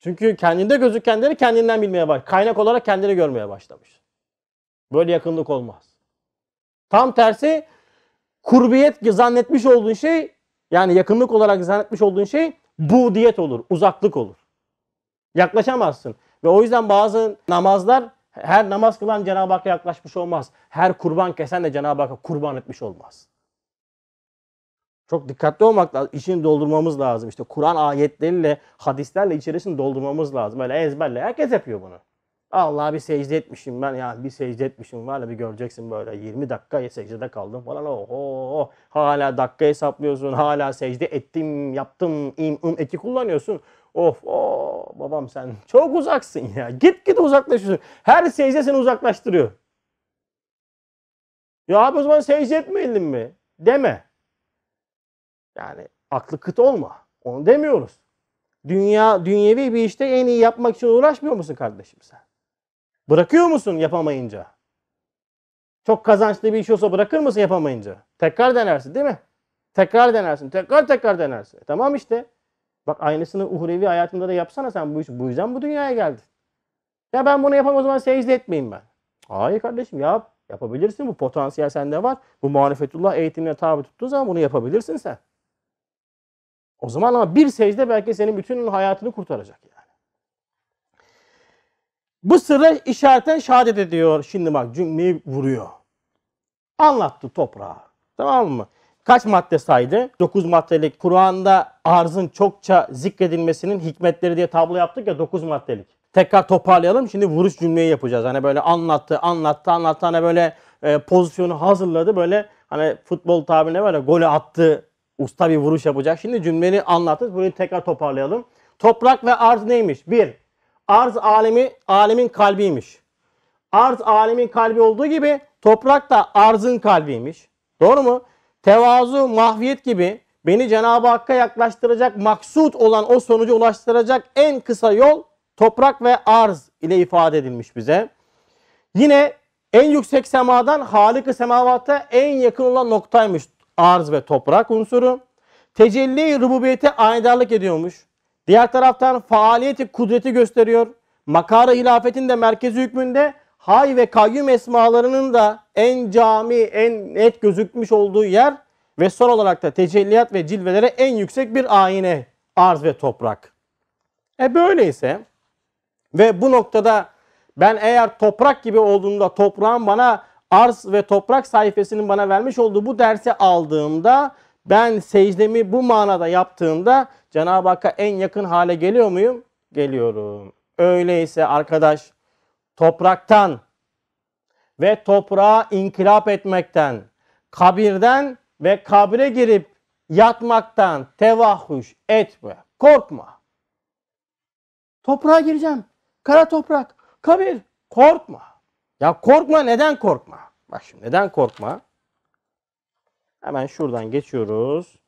Çünkü kendinde gözükenleri kendinden bilmeye baş, kaynak olarak kendini görmeye başlamış. Böyle yakınlık olmaz. Tam tersi kurbiyet zannetmiş olduğun şey yani yakınlık olarak zannetmiş olduğun şey bu diyet olur, uzaklık olur. Yaklaşamazsın. Ve o yüzden bazı namazlar her namaz kılan Cenab-ı Hakk'a yaklaşmış olmaz. Her kurban kesen de Cenab-ı Hakk'a kurban etmiş olmaz. Çok dikkatli olmak lazım. İçini doldurmamız lazım. İşte Kur'an ayetleriyle, hadislerle içerisini doldurmamız lazım. Böyle ezberle. Herkes yapıyor bunu. Allah bir secde etmişim ben ya bir secde etmişim var ya bir göreceksin böyle 20 dakika secdede kaldım falan oho hala dakika hesaplıyorsun hala secde ettim yaptım im ım eki kullanıyorsun of o babam sen çok uzaksın ya git git uzaklaşıyorsun her secde seni uzaklaştırıyor ya abi o zaman secde etmeyelim mi deme yani aklı kıt olma. Onu demiyoruz. Dünya, dünyevi bir işte en iyi yapmak için uğraşmıyor musun kardeşim sen? Bırakıyor musun yapamayınca? Çok kazançlı bir iş olsa bırakır mısın yapamayınca? Tekrar denersin değil mi? Tekrar denersin. Tekrar tekrar denersin. E, tamam işte. Bak aynısını uhrevi hayatında da yapsana sen bu iş. Bu yüzden bu dünyaya geldin. Ya ben bunu yapamam o zaman secde etmeyeyim ben. Hayır kardeşim yap. Yapabilirsin. Bu potansiyel sende var. Bu marifetullah eğitimine tabi tuttuğu zaman bunu yapabilirsin sen. O zaman ama bir secde belki senin bütün hayatını kurtaracak yani. Bu sırrı işareten şehadet ediyor. Şimdi bak cümleyi vuruyor. Anlattı toprağa. Tamam mı? Kaç madde saydı? 9 maddelik. Kur'an'da arzın çokça zikredilmesinin hikmetleri diye tablo yaptık ya 9 maddelik. Tekrar toparlayalım. Şimdi vuruş cümleyi yapacağız. Hani böyle anlattı, anlattı, anlattı. Hani böyle e, pozisyonu hazırladı. Böyle hani futbol tabirine böyle golü attı usta bir vuruş yapacak. Şimdi cümleni anlattık. bunu tekrar toparlayalım. Toprak ve arz neymiş? Bir, arz alemi alemin kalbiymiş. Arz alemin kalbi olduğu gibi toprak da arzın kalbiymiş. Doğru mu? Tevazu, mahviyet gibi beni Cenab-ı Hakk'a yaklaştıracak, maksut olan o sonuca ulaştıracak en kısa yol toprak ve arz ile ifade edilmiş bize. Yine en yüksek semadan Halık-ı Semavat'a en yakın olan noktaymış arz ve toprak unsuru. Tecelli rububiyete anidarlık ediyormuş. Diğer taraftan faaliyeti kudreti gösteriyor. Makara hilafetin de merkezi hükmünde hay ve kayyum esmalarının da en cami, en net gözükmüş olduğu yer ve son olarak da tecelliyat ve cilvelere en yüksek bir ayine arz ve toprak. E böyleyse ve bu noktada ben eğer toprak gibi olduğunda toprağın bana arz ve toprak sayfasının bana vermiş olduğu bu dersi aldığımda ben secdemi bu manada yaptığımda Cenab-ı Hakk'a en yakın hale geliyor muyum? Geliyorum. Öyleyse arkadaş topraktan ve toprağa inkılap etmekten, kabirden ve kabre girip yatmaktan tevahhuş etme. Korkma. Toprağa gireceğim. Kara toprak, kabir. Korkma. Ya korkma neden korkma? Bak şimdi neden korkma? Hemen şuradan geçiyoruz.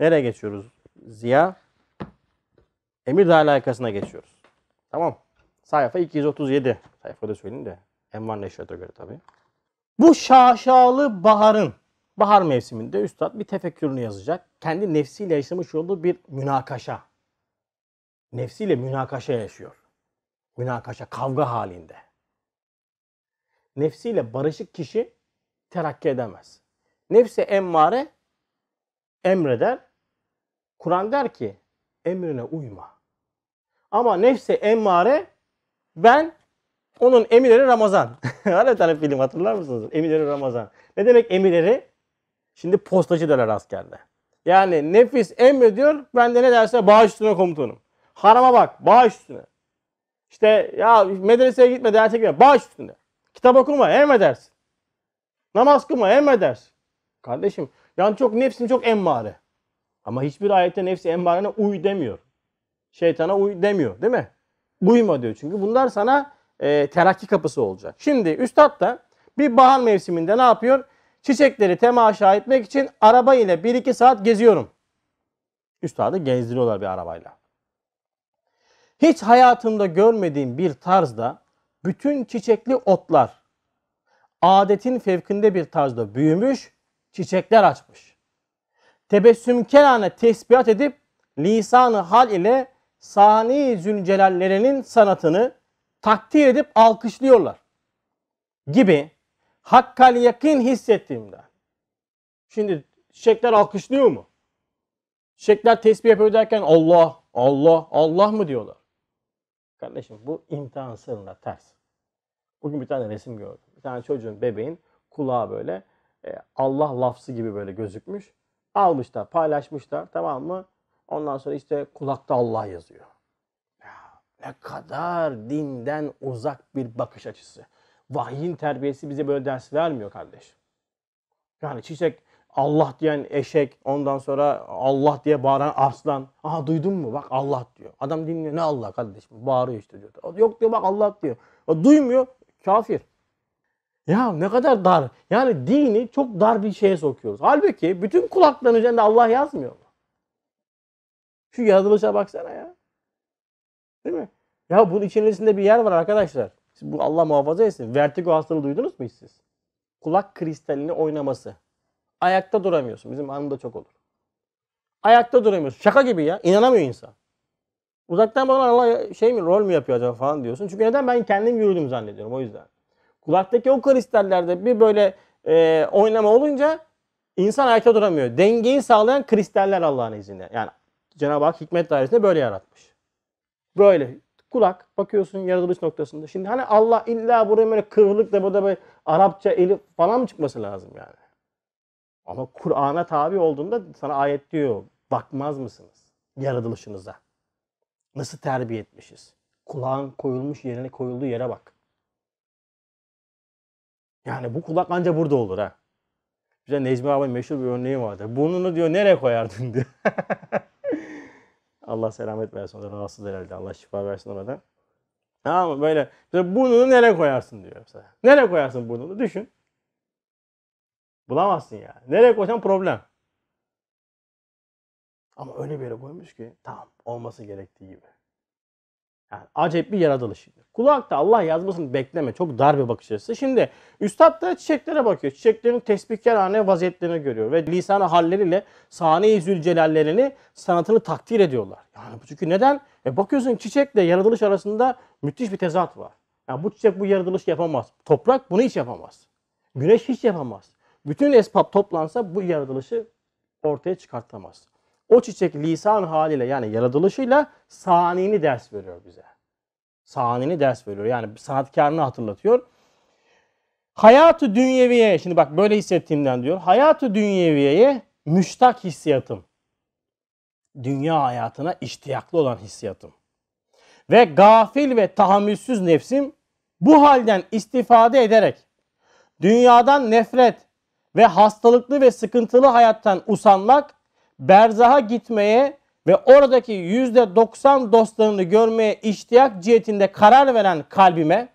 Nereye geçiyoruz? Ziya Emir Emirdağ alakasına geçiyoruz. Tamam. Sayfa 237. Sayfada söyleyeyim de. Envar Neşrat'a göre tabii. Bu şaşalı baharın bahar mevsiminde üstad bir tefekkürünü yazacak. Kendi nefsiyle yaşamış olduğu bir münakaşa. Nefsiyle münakaşa yaşıyor. Münakaşa, kavga halinde nefsiyle barışık kişi terakki edemez. Nefse emmare emreder. Kur'an der ki emrine uyma. Ama nefse emmare ben onun emirleri Ramazan. Hala tane film hatırlar mısınız? Emirleri Ramazan. Ne demek emirleri? Şimdi postacı derler askerde. Yani nefis emrediyor. Ben de ne derse bağış üstüne komutanım. Harama bak bağış üstüne. İşte ya medreseye gitme derse gitme bağış üstüne. Kitap okuma emredersin. Namaz kılma emredersin. Kardeşim yani çok nefsin çok emmare. Ama hiçbir ayette nefsi emmarene uy demiyor. Şeytana uy demiyor değil mi? Uyma diyor çünkü bunlar sana e, terakki kapısı olacak. Şimdi üstad da bir bahar mevsiminde ne yapıyor? Çiçekleri temaşa etmek için araba ile 1-2 saat geziyorum. Üstadı gezdiriyorlar bir arabayla. Hiç hayatımda görmediğim bir tarzda bütün çiçekli otlar adetin fevkinde bir tarzda büyümüş, çiçekler açmış. Tebessümkerane tesbihat edip lisanı hal ile sani zülcelallerinin sanatını takdir edip alkışlıyorlar gibi hakkal yakın hissettiğimde. Şimdi çiçekler alkışlıyor mu? Çiçekler tesbih yapıyor derken Allah, Allah, Allah mı diyorlar? Kardeşim bu imtihan sırrına ters. Bugün bir tane resim gördüm. Bir tane çocuğun, bebeğin kulağı böyle e, Allah lafzı gibi böyle gözükmüş. Almışlar, paylaşmışlar tamam mı? Ondan sonra işte kulakta Allah yazıyor. Ya, ne kadar dinden uzak bir bakış açısı. Vahyin terbiyesi bize böyle ders vermiyor kardeşim. Yani çiçek Allah diyen eşek, ondan sonra Allah diye bağıran aslan. Aha duydun mu? Bak Allah diyor. Adam dinliyor. Ne Allah kardeşim? Bağırıyor işte diyor. Yok diyor bak Allah diyor. O duymuyor. Kafir. Ya ne kadar dar. Yani dini çok dar bir şeye sokuyoruz. Halbuki bütün kulakların üzerinde Allah yazmıyor mu? Şu yazılışa baksana ya. Değil mi? Ya bunun içerisinde bir yer var arkadaşlar. Siz bu Allah muhafaza etsin. Vertigo hastalığı duydunuz mu hiç siz? Kulak kristalini oynaması. Ayakta duramıyorsun. Bizim anında çok olur. Ayakta duramıyorsun. Şaka gibi ya. İnanamıyor insan. Uzaktan bana Allah şey mi rol mü yapıyor acaba falan diyorsun. Çünkü neden ben kendim yürüdüm zannediyorum o yüzden. Kulaktaki o kristallerde bir böyle e, oynama olunca insan ayakta duramıyor. Dengeyi sağlayan kristaller Allah'ın izniyle. Yani Cenab-ı Hak hikmet dairesinde böyle yaratmış. Böyle kulak bakıyorsun yaratılış noktasında. Şimdi hani Allah illa buraya böyle kıvrılık da bu da böyle Arapça elif falan mı çıkması lazım yani? Ama Kur'an'a tabi olduğunda sana ayet diyor. Bakmaz mısınız yaratılışınıza? Nasıl terbiye etmişiz? Kulağın koyulmuş yerine koyulduğu yere bak. Yani bu kulak anca burada olur ha. Bize Necmi abi meşhur bir örneği vardı. Burnunu diyor nereye koyardın diyor. Allah selamet versin ona rahatsız herhalde. Allah şifa versin ona da. Tamam mı? Böyle işte burnunu nereye koyarsın diyor mesela. Nereye koyarsın burnunu? Düşün. Bulamazsın ya. Nereye koysan problem. Ama öyle bir yere koymuş ki tam olması gerektiği gibi. Yani acayip bir yaratılış. Kulakta Allah yazmasını bekleme. Çok dar bir bakış açısı. Şimdi üstad da çiçeklere bakıyor. Çiçeklerin tesbihkarhane vaziyetlerini görüyor. Ve lisan halleriyle sahne-i zülcelallerini sanatını takdir ediyorlar. Yani çünkü neden? E bakıyorsun çiçekle yaratılış arasında müthiş bir tezat var. Yani bu çiçek bu yaratılış yapamaz. Toprak bunu hiç yapamaz. Güneş hiç yapamaz. Bütün esbab toplansa bu yaratılışı ortaya çıkartamaz. O çiçek lisan haliyle yani yaratılışıyla sanini ders veriyor bize. Sanini ders veriyor. Yani sanatkarını hatırlatıyor. Hayatı dünyeviye, şimdi bak böyle hissettiğimden diyor. Hayatı dünyeviyeye müştak hissiyatım. Dünya hayatına iştiyaklı olan hissiyatım. Ve gafil ve tahammülsüz nefsim bu halden istifade ederek dünyadan nefret, ve hastalıklı ve sıkıntılı hayattan usanmak, berzaha gitmeye ve oradaki yüzde %90 dostlarını görmeye iştiyak cihetinde karar veren kalbime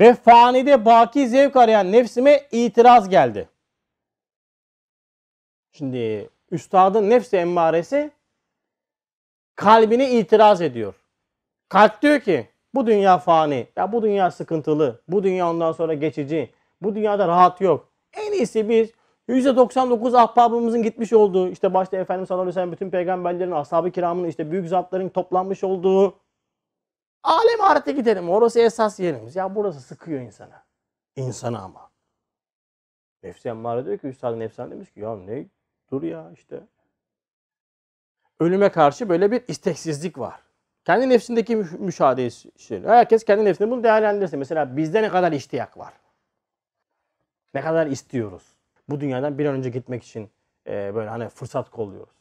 ve fanide baki zevk arayan nefsime itiraz geldi. Şimdi üstadın nefsi emmaresi kalbine itiraz ediyor. Kalp diyor ki bu dünya fani, ya bu dünya sıkıntılı, bu dünya ondan sonra geçici, bu dünyada rahat yok. En iyisi bir %99 ahbabımızın gitmiş olduğu, işte başta Efendimiz sallallahu aleyhi ve bütün peygamberlerin, ashab-ı kiramın, işte büyük zatların toplanmış olduğu alem ahirete gidelim. Orası esas yerimiz. Ya burası sıkıyor insana. İnsana ama. Nefsi emmare diyor ki, Üstad'ın efsane demiş ki ya ne dur ya işte. Ölüme karşı böyle bir isteksizlik var. Kendi nefsindeki müşahede Herkes kendi nefsinde bunu değerlendirse. Mesela bizde ne kadar iştiyak var. Ne kadar istiyoruz? Bu dünyadan bir an önce gitmek için e, böyle hani fırsat kolluyoruz.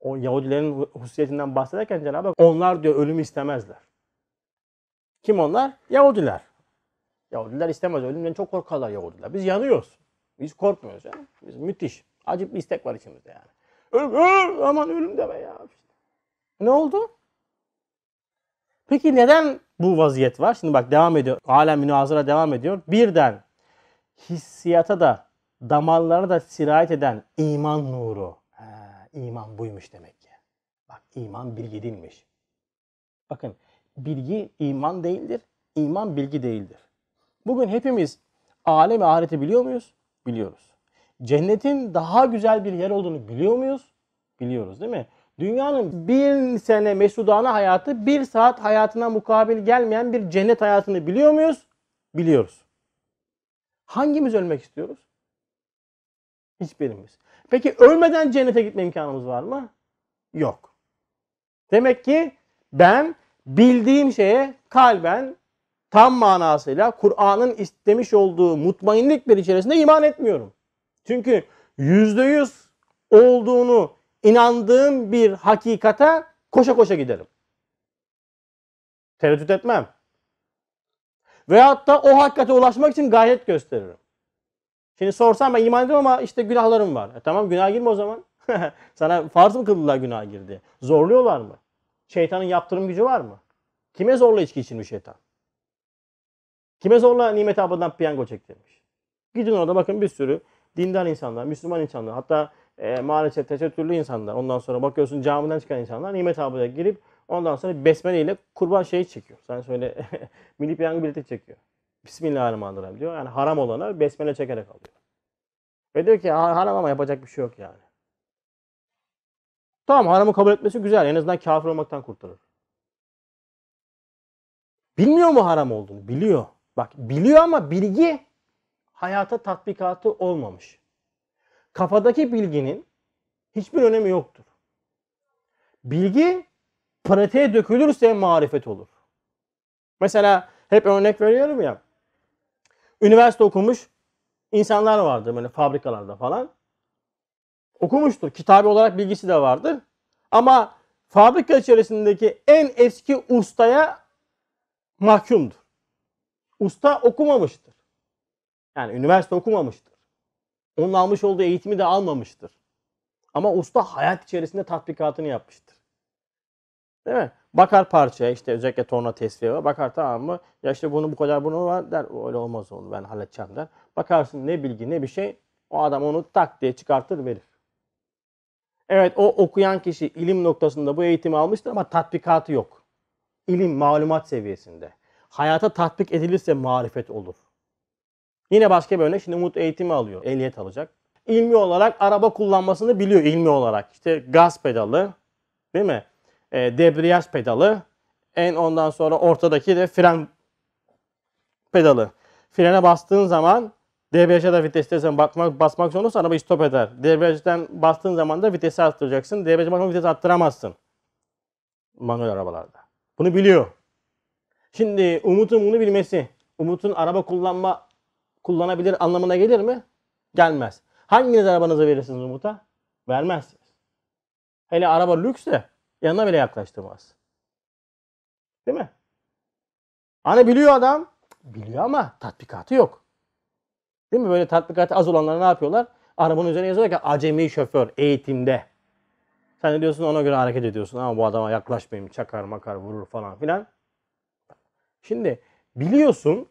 O Yahudilerin hususiyetinden bahsederken Cenab-ı onlar diyor ölümü istemezler. Kim onlar? Yahudiler. Yahudiler istemez. Ölümden çok korkarlar Yahudiler. Biz yanıyoruz. Biz korkmuyoruz yani. Biz müthiş. Acip bir istek var içimizde yani. Ölüm, ölüm aman ölüm deme ya. Ne oldu? Peki neden bu vaziyet var? Şimdi bak devam ediyor. Hala münazara devam ediyor. Birden hissiyata da damarlara da sirayet eden iman nuru. He, iman buymuş demek ki. Bak iman bilgi değilmiş. Bakın bilgi iman değildir. İman bilgi değildir. Bugün hepimiz alem ahireti biliyor muyuz? Biliyoruz. Cennetin daha güzel bir yer olduğunu biliyor muyuz? Biliyoruz değil mi? Dünyanın bir sene mesudane hayatı bir saat hayatına mukabil gelmeyen bir cennet hayatını biliyor muyuz? Biliyoruz. Hangimiz ölmek istiyoruz? Hiçbirimiz. Peki ölmeden cennete gitme imkanımız var mı? Yok. Demek ki ben bildiğim şeye kalben tam manasıyla Kur'an'ın istemiş olduğu mutmainlik bir içerisinde iman etmiyorum. Çünkü yüzde yüz olduğunu inandığım bir hakikate koşa koşa giderim. Tereddüt etmem. Veyahut da o hakikate ulaşmak için gayret gösteririm. Şimdi sorsam ben iman ediyorum ama işte günahlarım var. E tamam günah girme o zaman. Sana farz mı kıldılar günah girdi? Zorluyorlar mı? Şeytanın yaptırım gücü var mı? Kime zorla içki içirmiş şeytan? Kime zorla nimet abladan piyango çektirmiş? Gidin orada bakın bir sürü dindar insanlar, Müslüman insanlar hatta e, maalesef tesettürlü insanlar. Ondan sonra bakıyorsun camiden çıkan insanlar nimet abladan girip Ondan sonra besmele ile kurban şeyi çekiyor. Sen söyle milli piyango bileti çekiyor. Bismillahirrahmanirrahim diyor. Yani haram olana besmele çekerek alıyor. Ve diyor ki haram ama yapacak bir şey yok yani. Tamam haramı kabul etmesi güzel. En azından kafir olmaktan kurtarır. Bilmiyor mu haram olduğunu? Biliyor. Bak biliyor ama bilgi hayata tatbikatı olmamış. Kafadaki bilginin hiçbir önemi yoktur. Bilgi pratiğe dökülürse marifet olur. Mesela hep örnek veriyorum ya. Üniversite okumuş insanlar vardır böyle fabrikalarda falan. Okumuştur. Kitabi olarak bilgisi de vardır. Ama fabrika içerisindeki en eski ustaya mahkumdur. Usta okumamıştır. Yani üniversite okumamıştır. Onun almış olduğu eğitimi de almamıştır. Ama usta hayat içerisinde tatbikatını yapmıştır. Değil mi? Bakar parçaya işte özellikle torna tesviye bakar tamam mı? Ya işte bunu bu kadar bunu var der. Öyle olmaz onu ben halledeceğim der. Bakarsın ne bilgi ne bir şey o adam onu tak diye çıkartır verir. Evet o okuyan kişi ilim noktasında bu eğitimi almıştır ama tatbikatı yok. İlim malumat seviyesinde. Hayata tatbik edilirse marifet olur. Yine başka bir örnek şimdi Umut eğitimi alıyor. Ehliyet alacak. İlmi olarak araba kullanmasını biliyor ilmi olarak. İşte gaz pedalı değil mi? e, debriyaj pedalı, en ondan sonra ortadaki de fren pedalı. Frene bastığın zaman debriyaja da viteste bakmak, basmak zorundasın araba stop eder. Debriyajdan bastığın zaman da vitesi arttıracaksın. Debriyaja bakmak vitesi arttıramazsın. Manuel arabalarda. Bunu biliyor. Şimdi Umut'un bunu bilmesi, Umut'un araba kullanma kullanabilir anlamına gelir mi? Gelmez. Hanginiz arabanızı verirsiniz Umut'a? Vermezsiniz. Hele araba lüksse Yanına bile yaklaştırmaz. Değil mi? Hani biliyor adam. Biliyor ama tatbikatı yok. Değil mi? Böyle tatbikatı az olanlar ne yapıyorlar? Arabanın üzerine yazıyorlar ki acemi şoför eğitimde. Sen diyorsun ona göre hareket ediyorsun ama bu adama yaklaşmayayım çakar makar vurur falan filan. Şimdi biliyorsun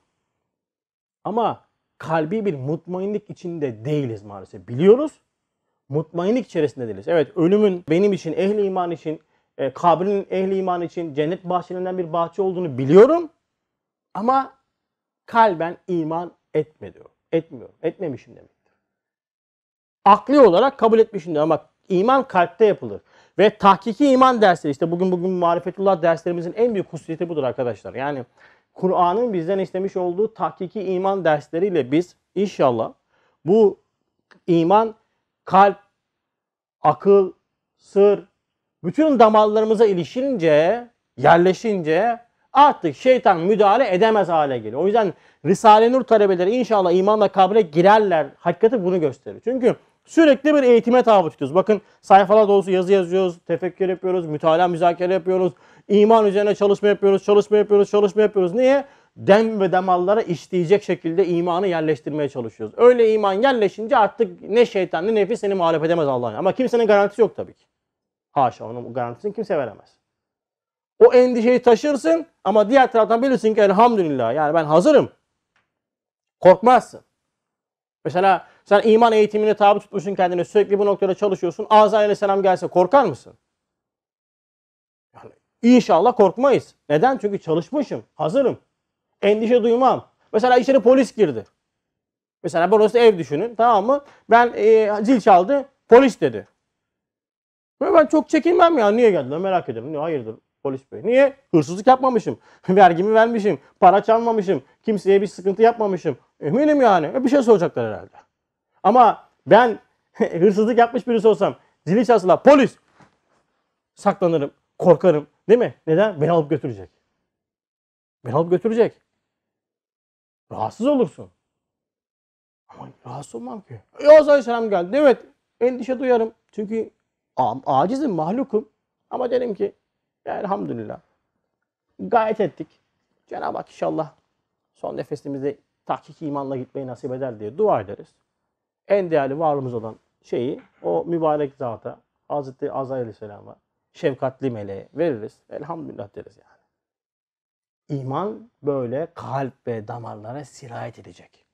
ama kalbi bir mutmainlik içinde değiliz maalesef. Biliyoruz mutmainlik içerisinde değiliz. Evet ölümün benim için ehli iman için e, kabrin ehli iman için cennet bahçelerinden bir bahçe olduğunu biliyorum. Ama kalben iman etme diyor. Etmiyorum. Etmemişim demektir. Akli olarak kabul etmişim diyor ama iman kalpte yapılır. Ve tahkiki iman dersleri işte bugün bugün marifetullah derslerimizin en büyük hususiyeti budur arkadaşlar. Yani Kur'an'ın bizden istemiş olduğu tahkiki iman dersleriyle biz inşallah bu iman kalp, akıl, sır, bütün damarlarımıza ilişince, yerleşince artık şeytan müdahale edemez hale geliyor. O yüzden Risale Nur talebeleri inşallah imanla kabre girerler. Hakikati bunu gösterir. Çünkü sürekli bir eğitime tabi tutuyoruz. Bakın sayfalar dolusu yazı yazıyoruz, tefekkür yapıyoruz, mütalaa müzakere yapıyoruz. iman üzerine çalışma yapıyoruz, çalışma yapıyoruz, çalışma yapıyoruz. Niye? Dem ve damallara işleyecek şekilde imanı yerleştirmeye çalışıyoruz. Öyle iman yerleşince artık ne şeytan ne nefis seni muhalefet edemez Allah'ın. Ama kimsenin garantisi yok tabii ki. Haşa onun garantisini kimse veremez. O endişeyi taşırsın ama diğer taraftan bilirsin ki elhamdülillah yani ben hazırım. Korkmazsın. Mesela sen iman eğitimini tabi tutmuşsun kendine sürekli bu noktada çalışıyorsun. Azrail aleyhisselam gelse korkar mısın? Yani inşallah korkmayız. Neden? Çünkü çalışmışım, hazırım. Endişe duymam. Mesela içeri polis girdi. Mesela burası ev düşünün tamam mı? Ben e, zil çaldı, polis dedi. Böyle ben çok çekinmem ya. Niye geldiler merak ederim. Niye? Hayırdır polis bey? Niye? Hırsızlık yapmamışım. Vergimi vermişim. Para çalmamışım. Kimseye bir sıkıntı yapmamışım. Eminim yani. E bir şey soracaklar herhalde. Ama ben hırsızlık yapmış birisi olsam zili çalsınlar polis saklanırım. Korkarım. Değil mi? Neden? Beni alıp götürecek. Beni alıp götürecek. Rahatsız olursun. Ama rahatsız olmam ki. E, Yavuz Aleyhisselam geldi. Evet. Endişe duyarım. Çünkü A- acizim, mahlukum. Ama dedim ki elhamdülillah. Gayet ettik. Cenab-ı Hak inşallah son nefesimizi tahkik imanla gitmeyi nasip eder diye dua ederiz. En değerli varlığımız olan şeyi o mübarek zata Hazreti Azrail Aleyhisselam'a şefkatli meleğe veririz. Elhamdülillah deriz yani. İman böyle kalp ve damarlara sirayet edecek.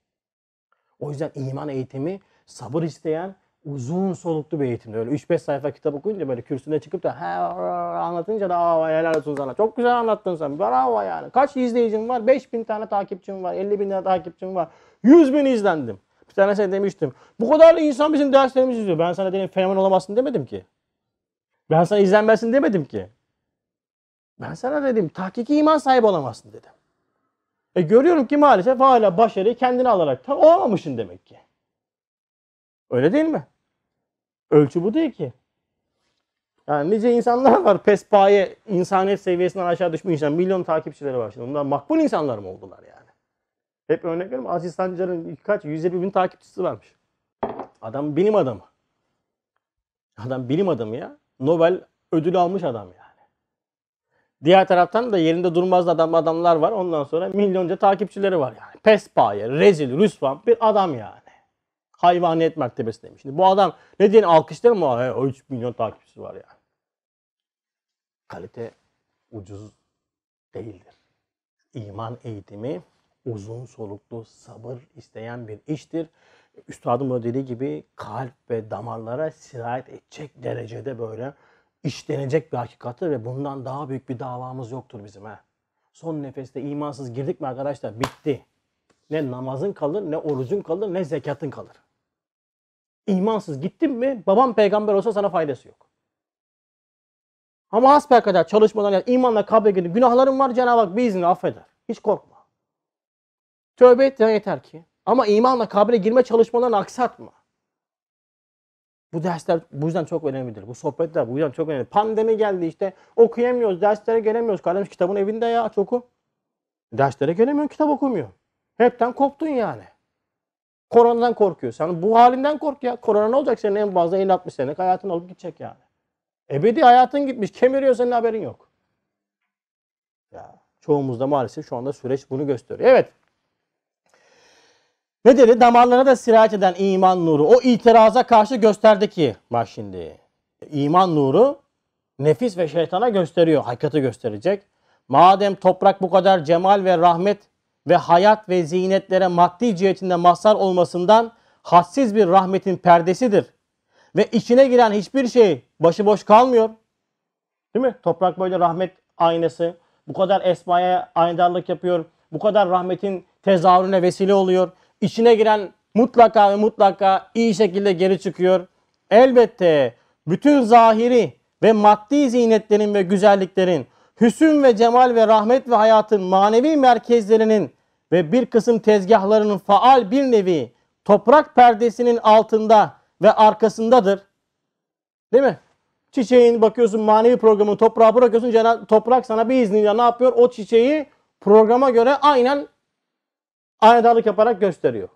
O yüzden iman eğitimi sabır isteyen uzun soluklu bir eğitimdi. Öyle 3-5 sayfa kitap okuyunca böyle kürsüne çıkıp da he, anlatınca da Aa, helal olsun sana. Çok güzel anlattın sen. Bravo yani. Kaç izleyicim var? 5000 tane takipçim var. 50 bin tane takipçim var. 100 bin izlendim. Bir tane şey demiştim. Bu kadar insan bizim derslerimizi izliyor. Ben sana dedim fenomen olamazsın demedim ki. Ben sana izlenmesin demedim ki. Ben sana dedim tahkiki iman sahibi olamazsın dedim. E görüyorum ki maalesef hala başarıyı kendine alarak olamamışsın demek ki. Öyle değil mi? Ölçü bu değil ki. Yani nice insanlar var pespaye insaniyet seviyesinden aşağı düşmüş insan. Milyon takipçileri var şimdi. onlar makbul insanlar mı oldular yani? Hep örnek veriyorum. Aziz Sancar'ın kaç? 120 bin takipçisi varmış. Adam bilim adamı. Adam bilim adamı ya. Nobel ödülü almış adam yani. Diğer taraftan da yerinde durmaz adam adamlar var. Ondan sonra milyonca takipçileri var yani. Pespaye, rezil, rüsvan bir adam yani hayvaniyet mertebesindeymiş. Şimdi bu adam ne diyelim alkışlarım var. O 3 milyon takipçisi var ya. Kalite ucuz değildir. İman eğitimi uzun soluklu sabır isteyen bir iştir. Üstadım dediği gibi kalp ve damarlara sirayet edecek derecede böyle işlenecek bir hakikattir ve bundan daha büyük bir davamız yoktur bizim ha. Son nefeste imansız girdik mi arkadaşlar bitti. Ne namazın kalır, ne orucun kalır, ne zekatın kalır imansız gittin mi babam peygamber olsa sana faydası yok. Ama asper kadar çalışmadan ya imanla kabre gidin. Günahların var Cenab-ı Hak izni affeder. Hiç korkma. Tövbe et yeter ki. Ama imanla kabre girme çalışmalarını aksatma. Bu dersler bu yüzden çok önemlidir. Bu sohbetler bu yüzden çok önemli. Pandemi geldi işte okuyamıyoruz, derslere gelemiyoruz. Kardeşim kitabın evinde ya çok oku. Derslere gelemiyorsun, kitap okumuyor. Hepten koptun yani. Koronadan korkuyor. Sen bu halinden kork ya. Korona ne olacak senin en fazla 50-60 senelik hayatın alıp gidecek yani. Ebedi hayatın gitmiş. Kemiriyor senin haberin yok. Ya çoğumuzda maalesef şu anda süreç bunu gösteriyor. Evet. Ne dedi? Damarlara da sirayet eden iman nuru. O itiraza karşı gösterdi ki bak şimdi. İman nuru nefis ve şeytana gösteriyor. Hakikati gösterecek. Madem toprak bu kadar cemal ve rahmet ve hayat ve ziynetlere maddi cihetinde mahsar olmasından hadsiz bir rahmetin perdesidir. Ve içine giren hiçbir şey başıboş kalmıyor. Değil mi? Toprak böyle rahmet aynası. Bu kadar esmaya aynadarlık yapıyor. Bu kadar rahmetin tezahürüne vesile oluyor. İçine giren mutlaka ve mutlaka iyi şekilde geri çıkıyor. Elbette bütün zahiri ve maddi zinetlerin ve güzelliklerin hüsün ve cemal ve rahmet ve hayatın manevi merkezlerinin ve bir kısım tezgahlarının faal bir nevi toprak perdesinin altında ve arkasındadır. Değil mi? Çiçeğin bakıyorsun manevi programın toprağa bırakıyorsun. Toprak sana bir izniyle ne yapıyor? O çiçeği programa göre aynen aynadarlık yaparak gösteriyor.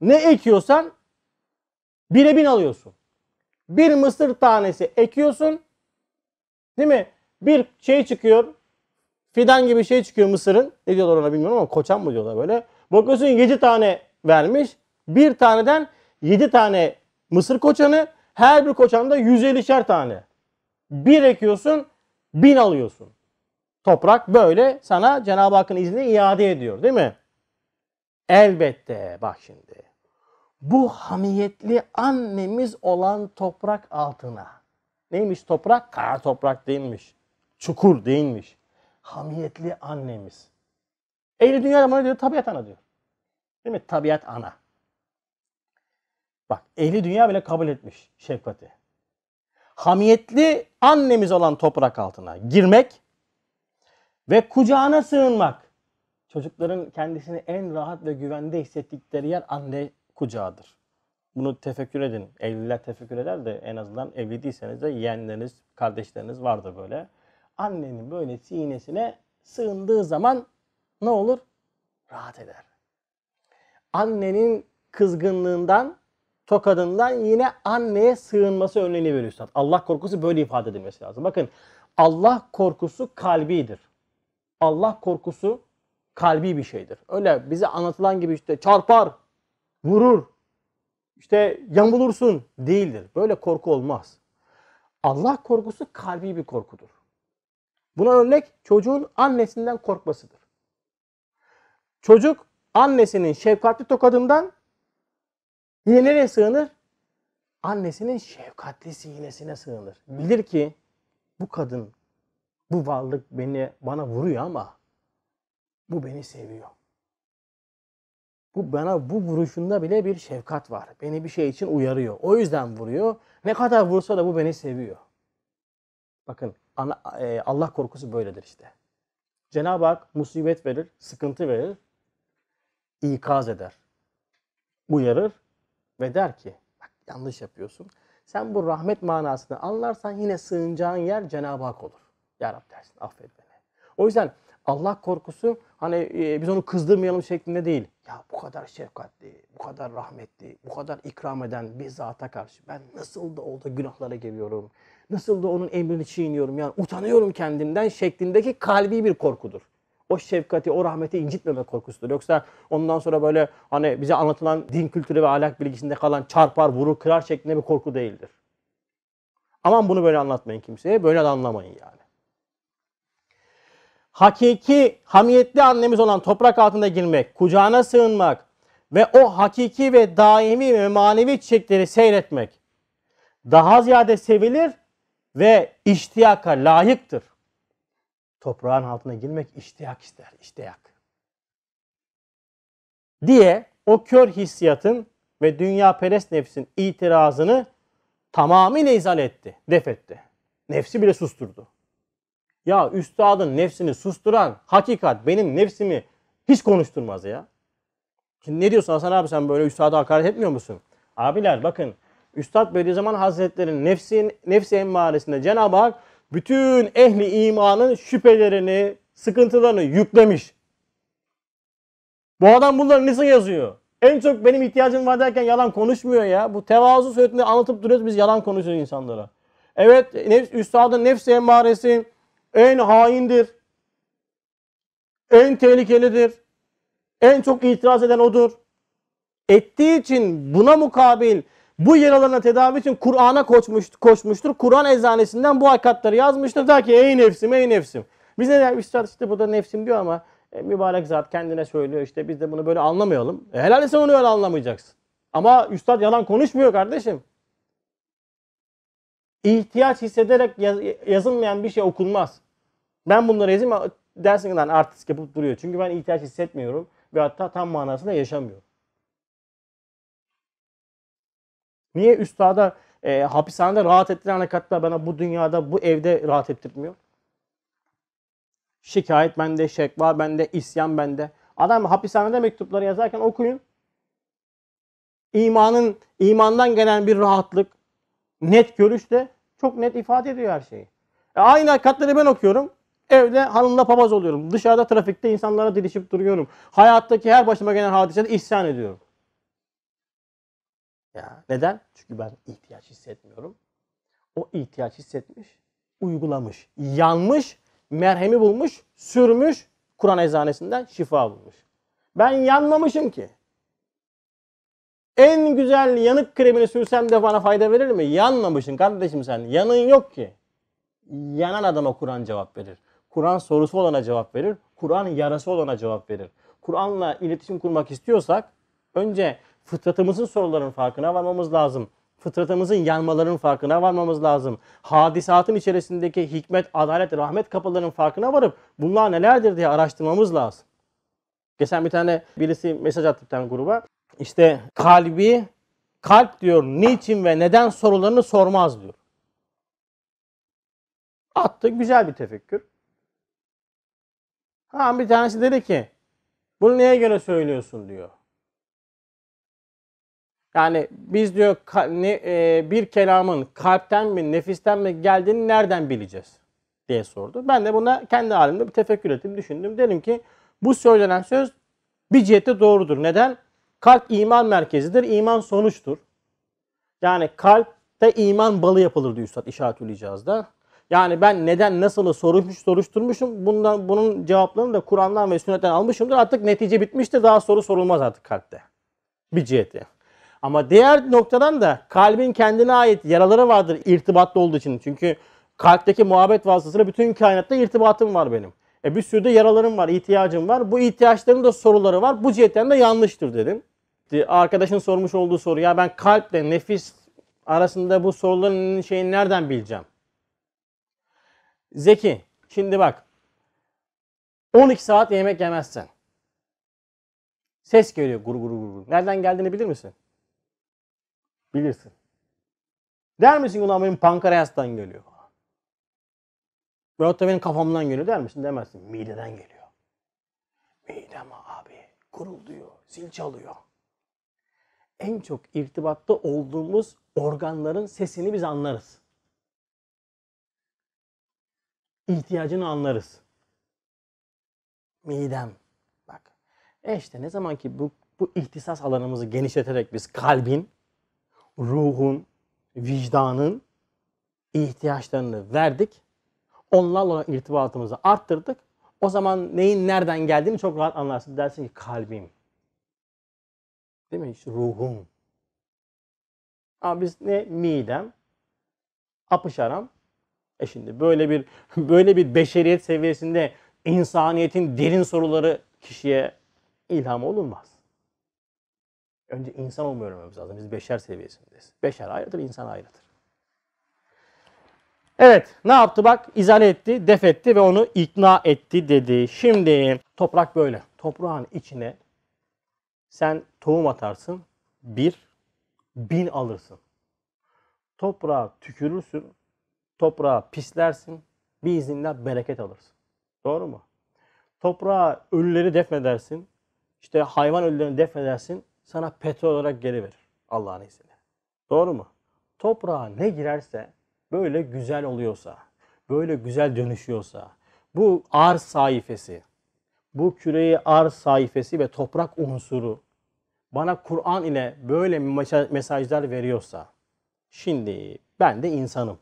Ne ekiyorsan bire bin alıyorsun. Bir mısır tanesi ekiyorsun. Değil mi? Bir şey çıkıyor. Fidan gibi şey çıkıyor Mısır'ın. Ne diyorlar ona bilmiyorum ama koçan mı diyorlar böyle. Bakıyorsun 7 tane vermiş. Bir taneden 7 tane mısır koçanı. Her bir koçanda 150'şer tane. Bir ekiyorsun, bin alıyorsun. Toprak böyle sana Cenab-ı Hakk'ın izniyle iade ediyor değil mi? Elbette bak şimdi. Bu hamiyetli annemiz olan toprak altına. Neymiş toprak? Kara toprak değilmiş çukur değilmiş. Hamiyetli annemiz. Eyle dünya bana diyor tabiat ana diyor. Değil mi? Tabiat ana. Bak ehli dünya bile kabul etmiş şefkati. Hamiyetli annemiz olan toprak altına girmek ve kucağına sığınmak. Çocukların kendisini en rahat ve güvende hissettikleri yer anne kucağıdır. Bunu tefekkür edin. Evliler tefekkür eder de en azından evli değilseniz de yeğenleriniz, kardeşleriniz vardır böyle annenin böyle sinesine sığındığı zaman ne olur? Rahat eder. Annenin kızgınlığından, tokadından yine anneye sığınması önlenebilir üstad. Allah korkusu böyle ifade edilmesi lazım. Bakın Allah korkusu kalbidir. Allah korkusu kalbi bir şeydir. Öyle bize anlatılan gibi işte çarpar, vurur, işte yamulursun değildir. Böyle korku olmaz. Allah korkusu kalbi bir korkudur. Buna örnek çocuğun annesinden korkmasıdır. Çocuk annesinin şefkatli tokadından yine sığınır? Annesinin şefkatli sinesine sığınır. Bilir ki bu kadın, bu varlık beni bana vuruyor ama bu beni seviyor. Bu bana bu vuruşunda bile bir şefkat var. Beni bir şey için uyarıyor. O yüzden vuruyor. Ne kadar vursa da bu beni seviyor. Bakın e, Allah korkusu böyledir işte. Cenab-ı Hak musibet verir, sıkıntı verir, ikaz eder, uyarır ve der ki bak yanlış yapıyorsun. Sen bu rahmet manasını anlarsan yine sığınacağın yer Cenab-ı Hak olur. Ya Rab dersin affet beni. O yüzden Allah korkusu hani e, biz onu kızdırmayalım şeklinde değil. Ya bu kadar şefkatli, bu kadar rahmetli, bu kadar ikram eden bir zata karşı ben nasıl da oldu günahlara geliyorum nasıl da onun emrini çiğniyorum yani utanıyorum kendimden şeklindeki kalbi bir korkudur. O şefkati, o rahmeti incitmeme korkusudur. Yoksa ondan sonra böyle hani bize anlatılan din kültürü ve ahlak bilgisinde kalan çarpar, vurur, kırar şeklinde bir korku değildir. Aman bunu böyle anlatmayın kimseye. Böyle de anlamayın yani. Hakiki, hamiyetli annemiz olan toprak altında girmek, kucağına sığınmak ve o hakiki ve daimi ve manevi çiçekleri seyretmek daha ziyade sevilir ve iştiyaka layıktır. Toprağın altına girmek iştiyak ister, iştiyak. Diye o kör hissiyatın ve dünya perest nefsin itirazını tamamıyla izal etti, def etti. Nefsi bile susturdu. Ya üstadın nefsini susturan hakikat benim nefsimi hiç konuşturmaz ya. Şimdi ne diyorsun Hasan abi sen böyle üstada hakaret etmiyor musun? Abiler bakın Üstad Bediüzzaman Hazretleri'nin nefsin, nefsi emmaresinde Cenab-ı Hak bütün ehli imanın şüphelerini, sıkıntılarını yüklemiş. Bu adam bunları nasıl yazıyor? En çok benim ihtiyacım var derken yalan konuşmuyor ya. Bu tevazu suretinde anlatıp duruyoruz biz yalan konuşuyoruz insanlara. Evet nefs, üstadın nefsi emmaresi en haindir. En tehlikelidir. En çok itiraz eden odur. Ettiği için buna mukabil bu yaralarına tedavi için Kur'an'a koşmuş, koşmuştur. Kur'an eczanesinden bu hakikatları yazmıştır. Der ki ey nefsim ey nefsim. Biz ne der? Üstad işte bu da nefsim diyor ama e, mübarek zat kendine söylüyor işte biz de bunu böyle anlamayalım. E, helal sen onu öyle anlamayacaksın. Ama üstad yalan konuşmuyor kardeşim. İhtiyaç hissederek yaz, yazılmayan bir şey okunmaz. Ben bunları yazayım dersin lan artist yapıp duruyor. Çünkü ben ihtiyaç hissetmiyorum ve hatta tam manasında yaşamıyorum. Niye üstada e, hapishanede rahat ettiren harekatlar bana bu dünyada bu evde rahat ettirmiyor? Şikayet bende, şekva bende, isyan bende. Adam hapishanede mektupları yazarken okuyun. İmanın, imandan gelen bir rahatlık, net görüşle çok net ifade ediyor her şeyi. E, aynı hakikatleri ben okuyorum. Evde hanımla papaz oluyorum. Dışarıda trafikte insanlara dilişip duruyorum. Hayattaki her başıma gelen hadisede isyan ediyorum. Ya neden? Çünkü ben ihtiyaç hissetmiyorum. O ihtiyaç hissetmiş, uygulamış, yanmış, merhemi bulmuş, sürmüş, Kur'an eczanesinden şifa bulmuş. Ben yanmamışım ki. En güzel yanık kremini sürsem de bana fayda verir mi? Yanmamışsın kardeşim sen. Yanın yok ki. Yanan adama Kur'an cevap verir. Kur'an sorusu olana cevap verir. Kur'an yarası olana cevap verir. Kur'an'la iletişim kurmak istiyorsak önce Fıtratımızın soruların farkına varmamız lazım. Fıtratımızın yanmaların farkına varmamız lazım. Hadisatın içerisindeki hikmet, adalet, rahmet kapılarının farkına varıp bunlar nelerdir diye araştırmamız lazım. Geçen bir tane birisi mesaj attı bir tane gruba. İşte kalbi, kalp diyor niçin ve neden sorularını sormaz diyor. Attı güzel bir tefekkür. Ha bir tanesi dedi ki bunu neye göre söylüyorsun diyor. Yani biz diyor e, bir kelamın kalpten mi nefisten mi geldiğini nereden bileceğiz diye sordu. Ben de buna kendi halimde bir tefekkür ettim, düşündüm. Dedim ki bu söylenen söz bir cihette doğrudur. Neden? Kalp iman merkezidir, iman sonuçtur. Yani kalpte iman balı yapılır diyor Üstad İşaretül İcaz'da. Yani ben neden nasıl soruşmuş soruşturmuşum. Bundan bunun cevaplarını da Kur'an'dan ve sünnetten almışımdır. Artık netice bitmiştir. Daha soru sorulmaz artık kalpte. Bir ciheti. Ama diğer noktadan da kalbin kendine ait yaraları vardır irtibatlı olduğu için. Çünkü kalpteki muhabbet vasıtasıyla bütün kainatta irtibatım var benim. E bir sürü de yaralarım var, ihtiyacım var. Bu ihtiyaçların da soruları var. Bu cihetten de yanlıştır dedim. Arkadaşın sormuş olduğu soru ya ben kalple nefis arasında bu soruların şeyini nereden bileceğim? Zeki, şimdi bak. 12 saat yemek yemezsen. Ses geliyor gur gur gur. Nereden geldiğini bilir misin? Bilirsin. Der misin ulan benim pankreastan geliyor? Veyahut da benim kafamdan geliyor der misin? Demezsin. Mideden geliyor. Mide mi abi kuruluyor, zil çalıyor. En çok irtibatta olduğumuz organların sesini biz anlarız. İhtiyacını anlarız. Midem. Bak. E işte ne zaman ki bu, bu ihtisas alanımızı genişleterek biz kalbin ruhun, vicdanın ihtiyaçlarını verdik. Onlarla olan irtibatımızı arttırdık. O zaman neyin nereden geldiğini çok rahat anlarsın. Dersin ki kalbim. Değil mi? İşte ruhum. Ama biz ne midem, apışaram. E şimdi böyle bir böyle bir beşeriyet seviyesinde insaniyetin derin soruları kişiye ilham olunmaz. Önce insan olmayı öğrenmemiz lazım. Biz beşer seviyesindeyiz. Beşer ayrıdır, insan ayrıdır. Evet, ne yaptı bak? izale etti, def etti ve onu ikna etti dedi. Şimdi toprak böyle. Toprağın içine sen tohum atarsın, bir, bin alırsın. Toprağa tükürürsün, toprağa pislersin, bir izinle bereket alırsın. Doğru mu? Toprağa ölüleri defnedersin, işte hayvan ölülerini defnedersin, sana petrol olarak geri verir Allah'ın izniyle. Doğru mu? Toprağa ne girerse böyle güzel oluyorsa, böyle güzel dönüşüyorsa, bu ar sayfesi, bu küreyi ar sayfesi ve toprak unsuru bana Kur'an ile böyle mesajlar veriyorsa, şimdi ben de insanım.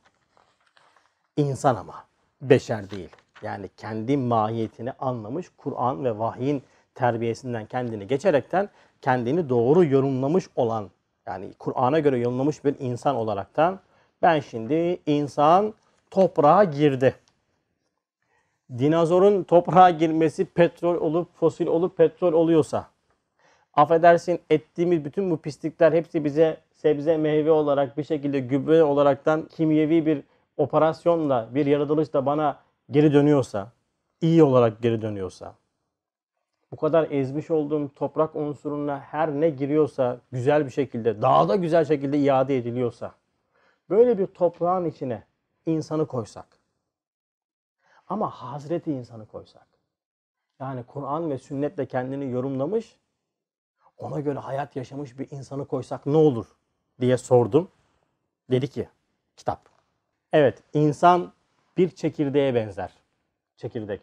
İnsan ama, beşer değil. Yani kendi mahiyetini anlamış Kur'an ve vahyin terbiyesinden kendini geçerekten kendini doğru yorumlamış olan yani Kur'an'a göre yorumlamış bir insan olaraktan ben şimdi insan toprağa girdi. Dinozorun toprağa girmesi petrol olup fosil olup petrol oluyorsa affedersin ettiğimiz bütün bu pislikler hepsi bize sebze meyve olarak bir şekilde gübre olaraktan kimyevi bir operasyonla bir yaratılışla bana geri dönüyorsa iyi olarak geri dönüyorsa bu kadar ezmiş olduğum toprak unsuruna her ne giriyorsa güzel bir şekilde, daha da güzel şekilde iade ediliyorsa, böyle bir toprağın içine insanı koysak ama Hazreti insanı koysak, yani Kur'an ve sünnetle kendini yorumlamış, ona göre hayat yaşamış bir insanı koysak ne olur diye sordum. Dedi ki kitap. Evet insan bir çekirdeğe benzer. Çekirdek.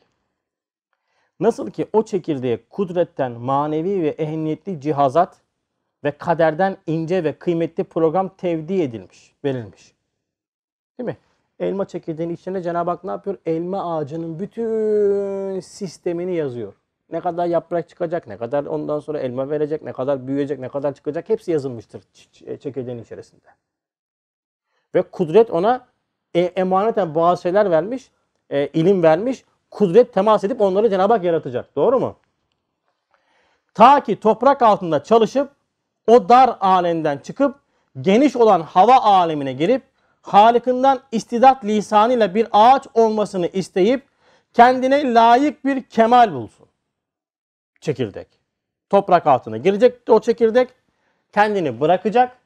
Nasıl ki o çekirdeğe kudretten manevi ve ehemmiyetli cihazat ve kaderden ince ve kıymetli program tevdi edilmiş, verilmiş. Değil mi? Elma çekirdeğinin içine Cenab-ı Hak ne yapıyor? Elma ağacının bütün sistemini yazıyor. Ne kadar yaprak çıkacak, ne kadar ondan sonra elma verecek, ne kadar büyüyecek, ne kadar çıkacak hepsi yazılmıştır e, çekirdeğin içerisinde. Ve kudret ona e, emaneten bazı şeyler vermiş, e, ilim vermiş kudret temas edip onları Cenab-ı Hak yaratacak. Doğru mu? Ta ki toprak altında çalışıp o dar alemden çıkıp geniş olan hava alemine girip Halıkından istidat lisanıyla bir ağaç olmasını isteyip kendine layık bir kemal bulsun. Çekirdek. Toprak altına girecek o çekirdek. Kendini bırakacak.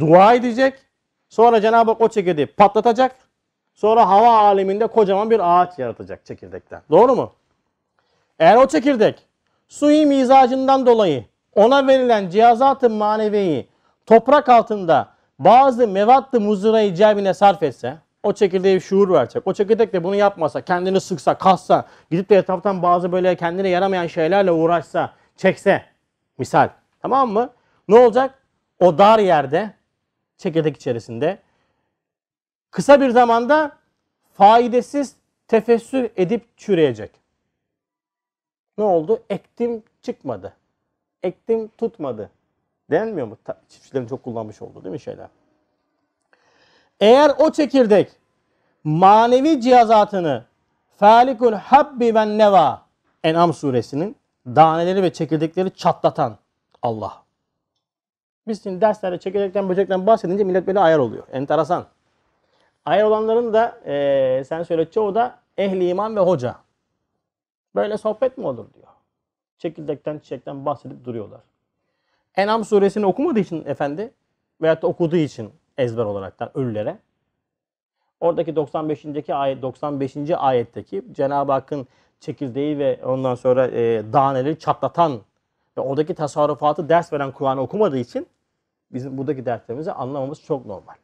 Dua edecek. Sonra Cenab-ı Hak o çekirdeği patlatacak. Sonra hava aleminde kocaman bir ağaç yaratacak çekirdekten. Doğru mu? Eğer o çekirdek suyu mizacından dolayı ona verilen cihazatı maneviyi toprak altında bazı mevatlı muzırayı cebine sarf etse o çekirdeğe şuur verecek. O çekirdek de bunu yapmasa, kendini sıksa, kassa, gidip de etraftan bazı böyle kendine yaramayan şeylerle uğraşsa, çekse misal. Tamam mı? Ne olacak? O dar yerde, çekirdek içerisinde kısa bir zamanda faidesiz tefessür edip çürüyecek. Ne oldu? Ektim çıkmadı. Ektim tutmadı. Denmiyor mu? Çiftçilerin çok kullanmış olduğu değil mi şeyler? Eğer o çekirdek manevi cihazatını Falikul habbi ve neva En'am suresinin daneleri ve çekirdekleri çatlatan Allah. Biz şimdi derslerde çekirdekten böcekten bahsedince millet böyle ayar oluyor. Enteresan. Ayer olanların da e, sen söyle çoğu da ehli iman ve hoca. Böyle sohbet mi olur diyor. Çekirdekten çiçekten bahsedip duruyorlar. Enam suresini okumadığı için efendi veyahut da okuduğu için ezber olaraktan ölülere. Oradaki 95. ayet 95. ayetteki Cenab-ı Hakk'ın çekirdeği ve ondan sonra e, daneleri çatlatan ve oradaki tasarrufatı ders veren Kur'an okumadığı için bizim buradaki derslerimizi anlamamız çok normal.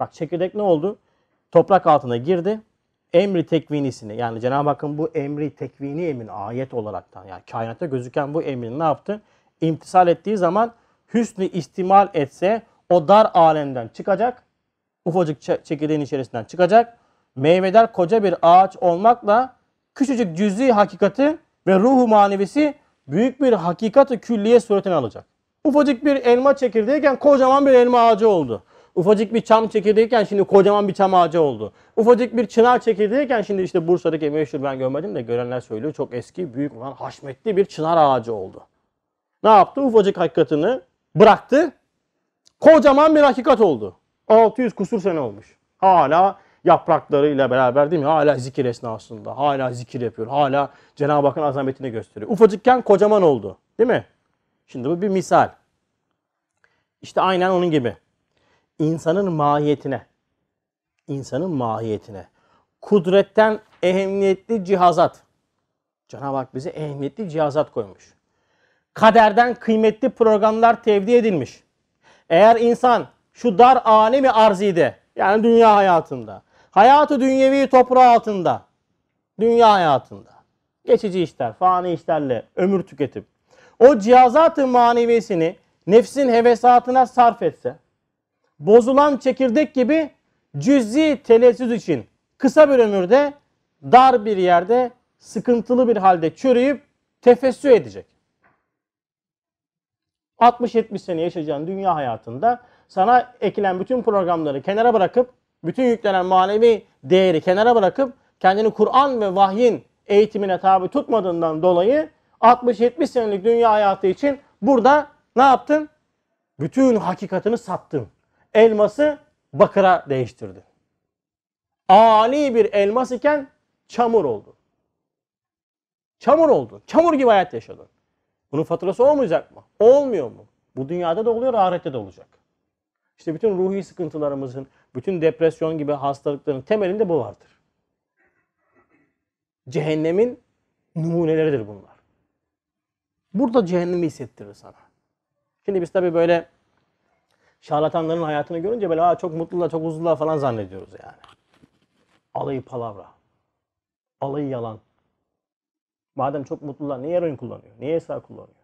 Bak çekirdek ne oldu? Toprak altına girdi. Emri tekvinisini yani Cenab-ı Hakk'ın bu emri tekvini emin ayet olaraktan yani kainatta gözüken bu emrin ne yaptı? İmtisal ettiği zaman hüsnü istimal etse o dar alemden çıkacak. Ufacık çekirdeğin içerisinden çıkacak. meyveder koca bir ağaç olmakla küçücük cüz'i hakikati ve ruhu manevisi büyük bir hakikati külliye suretini alacak. Ufacık bir elma çekirdeğiyken kocaman bir elma ağacı oldu. Ufacık bir çam çekirdeğiyken şimdi kocaman bir çam ağacı oldu. Ufacık bir çınar çekirdeğiyken şimdi işte Bursa'daki meşhur ben görmedim de görenler söylüyor. Çok eski, büyük olan haşmetli bir çınar ağacı oldu. Ne yaptı? Ufacık hakikatini bıraktı. Kocaman bir hakikat oldu. 600 kusur sene olmuş. Hala yapraklarıyla beraber değil mi? Hala zikir esnasında. Hala zikir yapıyor. Hala Cenab-ı Hakk'ın azametini gösteriyor. Ufacıkken kocaman oldu. Değil mi? Şimdi bu bir misal. İşte aynen onun gibi insanın mahiyetine, insanın mahiyetine, kudretten ehemmiyetli cihazat. Cenab-ı Hak bize ehemmiyetli cihazat koymuş. Kaderden kıymetli programlar tevdi edilmiş. Eğer insan şu dar alemi arzide, yani dünya hayatında, hayatı dünyevi toprağı altında, dünya hayatında, geçici işler, fani işlerle ömür tüketip, o cihazatı manevesini nefsin hevesatına sarf etse, bozulan çekirdek gibi cüzi telessiz için kısa bir ömürde dar bir yerde sıkıntılı bir halde çürüyüp tefessü edecek. 60-70 sene yaşayacağın dünya hayatında sana ekilen bütün programları kenara bırakıp, bütün yüklenen manevi değeri kenara bırakıp kendini Kur'an ve vahyin eğitimine tabi tutmadığından dolayı 60-70 senelik dünya hayatı için burada ne yaptın? Bütün hakikatini sattın elması bakıra değiştirdi. Ali bir elmas iken çamur oldu. Çamur oldu. Çamur gibi hayat yaşadı. Bunun faturası olmayacak mı? Olmuyor mu? Bu dünyada da oluyor, ahirette de olacak. İşte bütün ruhi sıkıntılarımızın, bütün depresyon gibi hastalıkların temelinde bu vardır. Cehennemin numuneleridir bunlar. Burada cehennemi hissettirir sana. Şimdi biz tabii böyle şarlatanların hayatını görünce böyle Aa, çok mutlular, çok huzurlular falan zannediyoruz yani. Alayı palavra. Alayı yalan. Madem çok mutlular niye eroin kullanıyor? Niye esrar kullanıyor?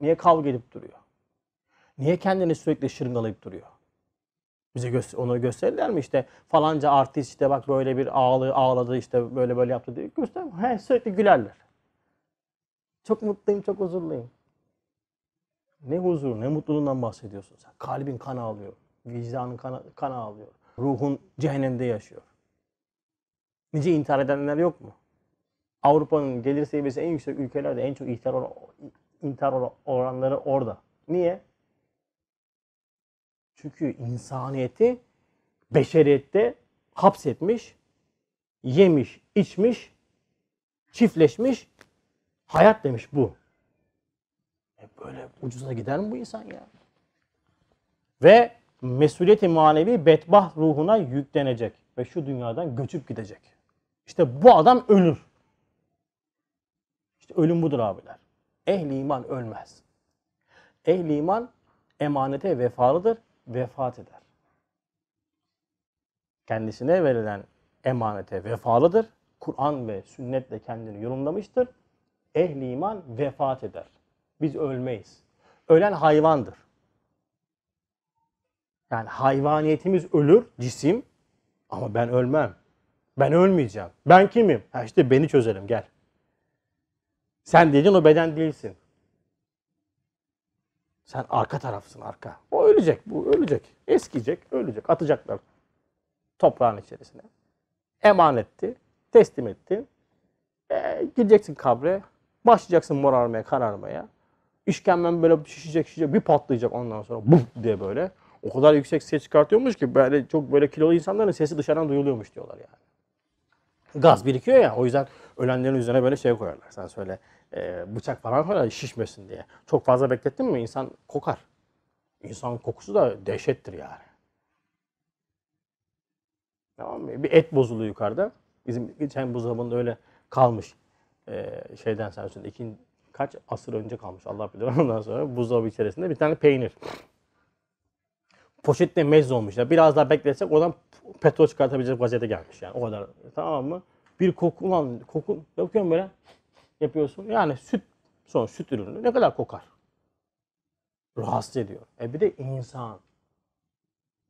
Niye kavga edip duruyor? Niye kendini sürekli şırıngalayıp duruyor? Bize gö- onu gösterirler mi işte falanca artist işte bak böyle bir ağlı ağladı işte böyle böyle yaptı diye göster. He, sürekli gülerler. Çok mutluyum, çok huzurluyum. Ne huzur, ne mutluluğundan bahsediyorsun sen. Kalbin kan ağlıyor. Vicdanın kan, kan ağlıyor. Ruhun cehennemde yaşıyor. Nice intihar edenler yok mu? Avrupa'nın gelir seviyesi en yüksek ülkelerde en çok intihar, oran, intihar oranları orada. Niye? Çünkü insaniyeti beşeriyette hapsetmiş, yemiş, içmiş, çiftleşmiş, hayat demiş bu. E, böyle ucuza gider mi bu insan ya? Ve mesuliyeti manevi bedbah ruhuna yüklenecek ve şu dünyadan göçüp gidecek. İşte bu adam ölür. İşte ölüm budur abiler. Ehli iman ölmez. Ehli iman emanete vefalıdır, vefat eder. Kendisine verilen emanete vefalıdır. Kur'an ve sünnetle kendini yorumlamıştır. Ehli iman vefat eder. Biz ölmeyiz. Ölen hayvandır. Yani hayvaniyetimiz ölür, cisim ama ben ölmem. Ben ölmeyeceğim. Ben kimim? Ha işte beni çözelim gel. Sen dedin o beden değilsin. Sen arka tarafsın arka. O ölecek, bu ölecek. Eskiyecek, ölecek. Atacaklar toprağın içerisine. Emanetti, teslim ettin. E, gideceksin kabre, başlayacaksın morarmaya, kararmaya. İşkemben böyle şişecek şişecek bir patlayacak ondan sonra bu diye böyle. O kadar yüksek ses çıkartıyormuş ki böyle çok böyle kilolu insanların sesi dışarıdan duyuluyormuş diyorlar yani. Gaz birikiyor ya o yüzden ölenlerin üzerine böyle şey koyarlar. Sen söyle e, bıçak falan koyarlar şişmesin diye. Çok fazla beklettin mi insan kokar. İnsan kokusu da dehşettir yani. Tamam mı? Bir et bozuluyor yukarıda. Bizim geçen buzdolabında öyle kalmış. Ee, şeyden sen söyle ikinci kaç asır önce kalmış Allah bilir. Ondan sonra buzdolabı içerisinde bir tane peynir. Poşette mez olmuş. Yani biraz daha bekletsek oradan petrol çıkartabilecek vaziyete gelmiş yani. O kadar. Tamam mı? Bir koku ulan koku yapıyorum böyle yapıyorsun. Yani süt son süt ürünü ne kadar kokar? Rahatsız ediyor. E bir de insan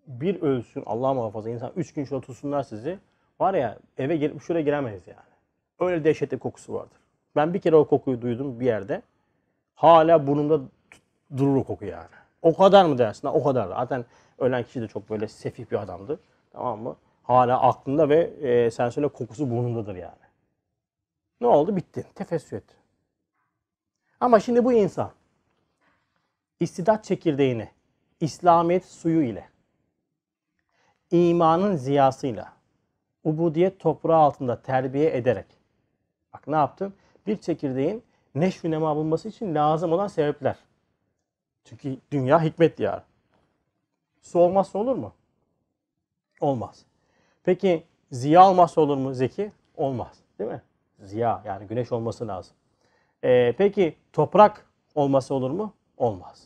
bir ölsün Allah muhafaza insan 3 gün şöyle tutsunlar sizi. Var ya eve gelip şuraya giremez yani. Öyle dehşetli kokusu vardır. Ben bir kere o kokuyu duydum bir yerde. Hala burnumda durur o koku yani. O kadar mı dersin? o kadar. Zaten ölen kişi de çok böyle sefih bir adamdı. Tamam mı? Hala aklında ve e, sen söyle kokusu burnundadır yani. Ne oldu? Bitti. Tefessü etti. Ama şimdi bu insan istidat çekirdeğini İslamiyet suyu ile imanın ziyasıyla ubudiyet toprağı altında terbiye ederek bak ne yaptın? bir çekirdeğin neşvi nema bulması için lazım olan sebepler. Çünkü dünya hikmet diyar. Su olmazsa olur mu? Olmaz. Peki ziya olmazsa olur mu zeki? Olmaz. Değil mi? Ziya yani güneş olması lazım. Ee, peki toprak olması olur mu? Olmaz.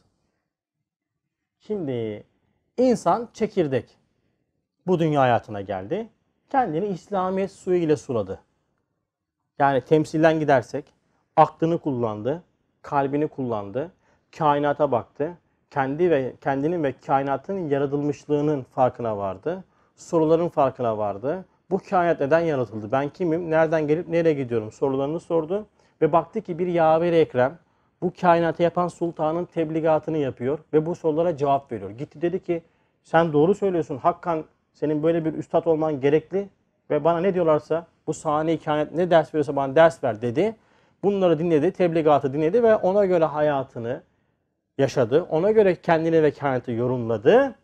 Şimdi insan çekirdek bu dünya hayatına geldi. Kendini İslamiyet suyu ile suladı. Yani temsilden gidersek aklını kullandı, kalbini kullandı, kainata baktı. Kendi ve kendinin ve kainatın yaratılmışlığının farkına vardı. Soruların farkına vardı. Bu kainat neden yaratıldı? Ben kimim? Nereden gelip nereye gidiyorum? Sorularını sordu ve baktı ki bir yaver Ekrem bu kainatı yapan sultanın tebligatını yapıyor ve bu sorulara cevap veriyor. Gitti dedi ki sen doğru söylüyorsun. Hakkan senin böyle bir üstad olman gerekli ve bana ne diyorlarsa bu sahne hikayet ne ders veriyorsa bana ders ver dedi. Bunları dinledi, tebligatı dinledi ve ona göre hayatını yaşadı. Ona göre kendini ve kehaneti yorumladı.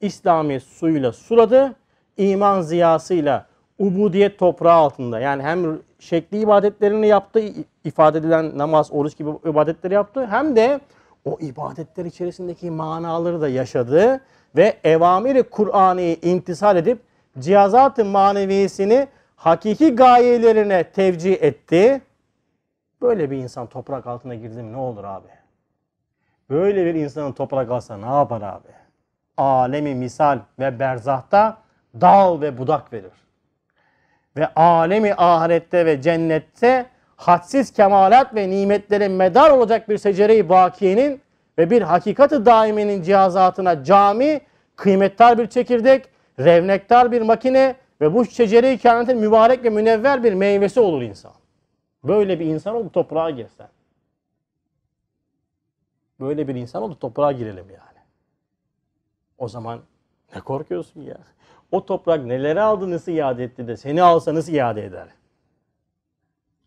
İslami suyuyla suladı. iman ziyasıyla ubudiyet toprağı altında. Yani hem şekli ibadetlerini yaptı, ifade edilen namaz, oruç gibi ibadetleri yaptı. Hem de o ibadetler içerisindeki manaları da yaşadı ve evamiri Kur'an'ı intisal edip cihazatı maneviyesini hakiki gayelerine tevcih etti. Böyle bir insan toprak altına girdi mi ne olur abi? Böyle bir insanın toprak alsa ne yapar abi? Alemi misal ve berzahta dal ve budak verir. Ve alemi ahirette ve cennette hadsiz kemalat ve nimetlere medar olacak bir secere-i vakiyenin ve bir hakikati daimenin cihazatına cami, kıymettar bir çekirdek, revnektar bir makine, ve bu şecere-i kainatın mübarek ve münevver bir meyvesi olur insan. Böyle bir insan oldu toprağa girsen. Böyle bir insan oldu toprağa girelim yani. O zaman ne korkuyorsun ya? O toprak neleri aldı nasıl iade etti de seni alsa nasıl iade eder?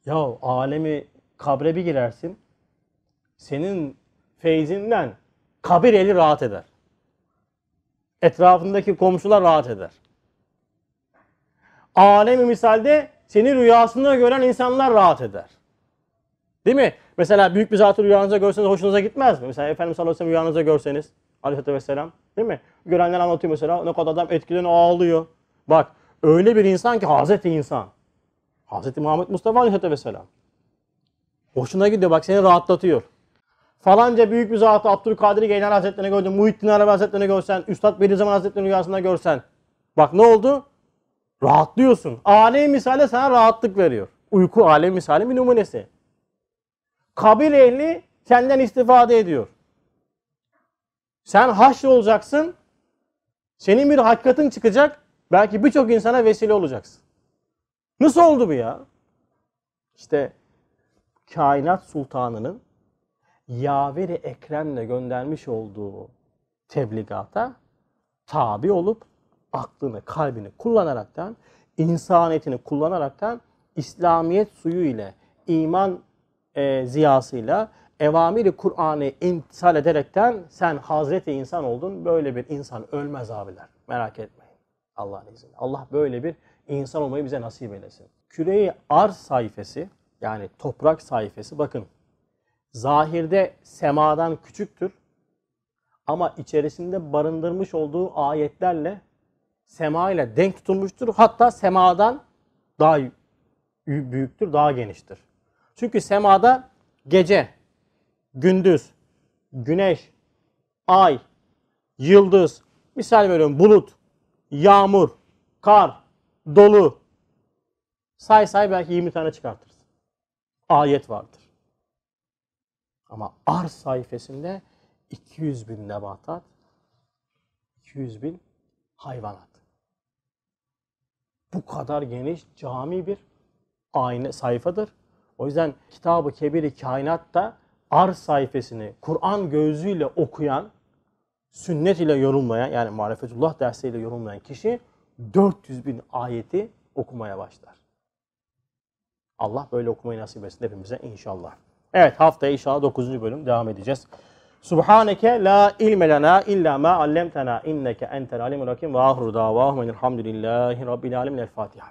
Ya alemi kabre bir girersin. Senin feyzinden kabir eli rahat eder. Etrafındaki komşular rahat eder alemi misalde seni rüyasında gören insanlar rahat eder. Değil mi? Mesela büyük bir zatı rüyanıza görseniz hoşunuza gitmez mi? Mesela Efendimiz sallallahu aleyhi ve sellem görseniz aleyhissalatü vesselam değil mi? Görenler anlatıyor mesela ne kadar adam etkileniyor ağlıyor. Bak öyle bir insan ki Hazreti insan. Hazreti Muhammed Mustafa aleyhissalatü vesselam. Hoşuna gidiyor bak seni rahatlatıyor. Falanca büyük bir zatı Abdülkadir Geylan Hazretleri'ni gördün, Muhittin Arabi Hazretleri'ni görsen, Üstad Bediüzzaman Hazretleri'ni rüyasında görsen. Bak ne oldu? Rahatlıyorsun. Alem misale sana rahatlık veriyor. Uyku alem misali bir numunesi. Kabir ehli senden istifade ediyor. Sen haşr olacaksın. Senin bir hakikatin çıkacak. Belki birçok insana vesile olacaksın. Nasıl oldu bu ya? İşte kainat sultanının Yaveri Ekrem'le göndermiş olduğu tebligata tabi olup aklını, kalbini kullanaraktan, insaniyetini kullanaraktan İslamiyet suyu ile, iman e, ziyasıyla, evamiri Kur'an'ı imtisal ederekten sen Hazreti insan oldun. Böyle bir insan ölmez abiler. Merak etmeyin. Allah'ın izniyle. Allah böyle bir insan olmayı bize nasip eylesin. Küreyi ar sayfası yani toprak sayfası bakın zahirde semadan küçüktür ama içerisinde barındırmış olduğu ayetlerle sema ile denk tutulmuştur. Hatta semadan daha büyüktür, daha geniştir. Çünkü semada gece, gündüz, güneş, ay, yıldız, misal veriyorum bulut, yağmur, kar, dolu say say belki 20 tane çıkartırız. Ayet vardır. Ama arz sayfasında 200 bin nebatat, 200 bin hayvanat bu kadar geniş cami bir ayna sayfadır. O yüzden Kitabı Kebiri Kainat'ta ar sayfasını Kur'an gözüyle okuyan, sünnet ile yorumlayan yani marifetullah dersiyle yorumlayan kişi 400 bin ayeti okumaya başlar. Allah böyle okumayı nasip etsin hepimize inşallah. Evet haftaya inşallah 9. bölüm devam edeceğiz. Subhaneke la ilme lana illa ma allamtana inneke entel alimul hakim ve ahru davahum enilhamdülillahi rabbil alemin el Fatiha.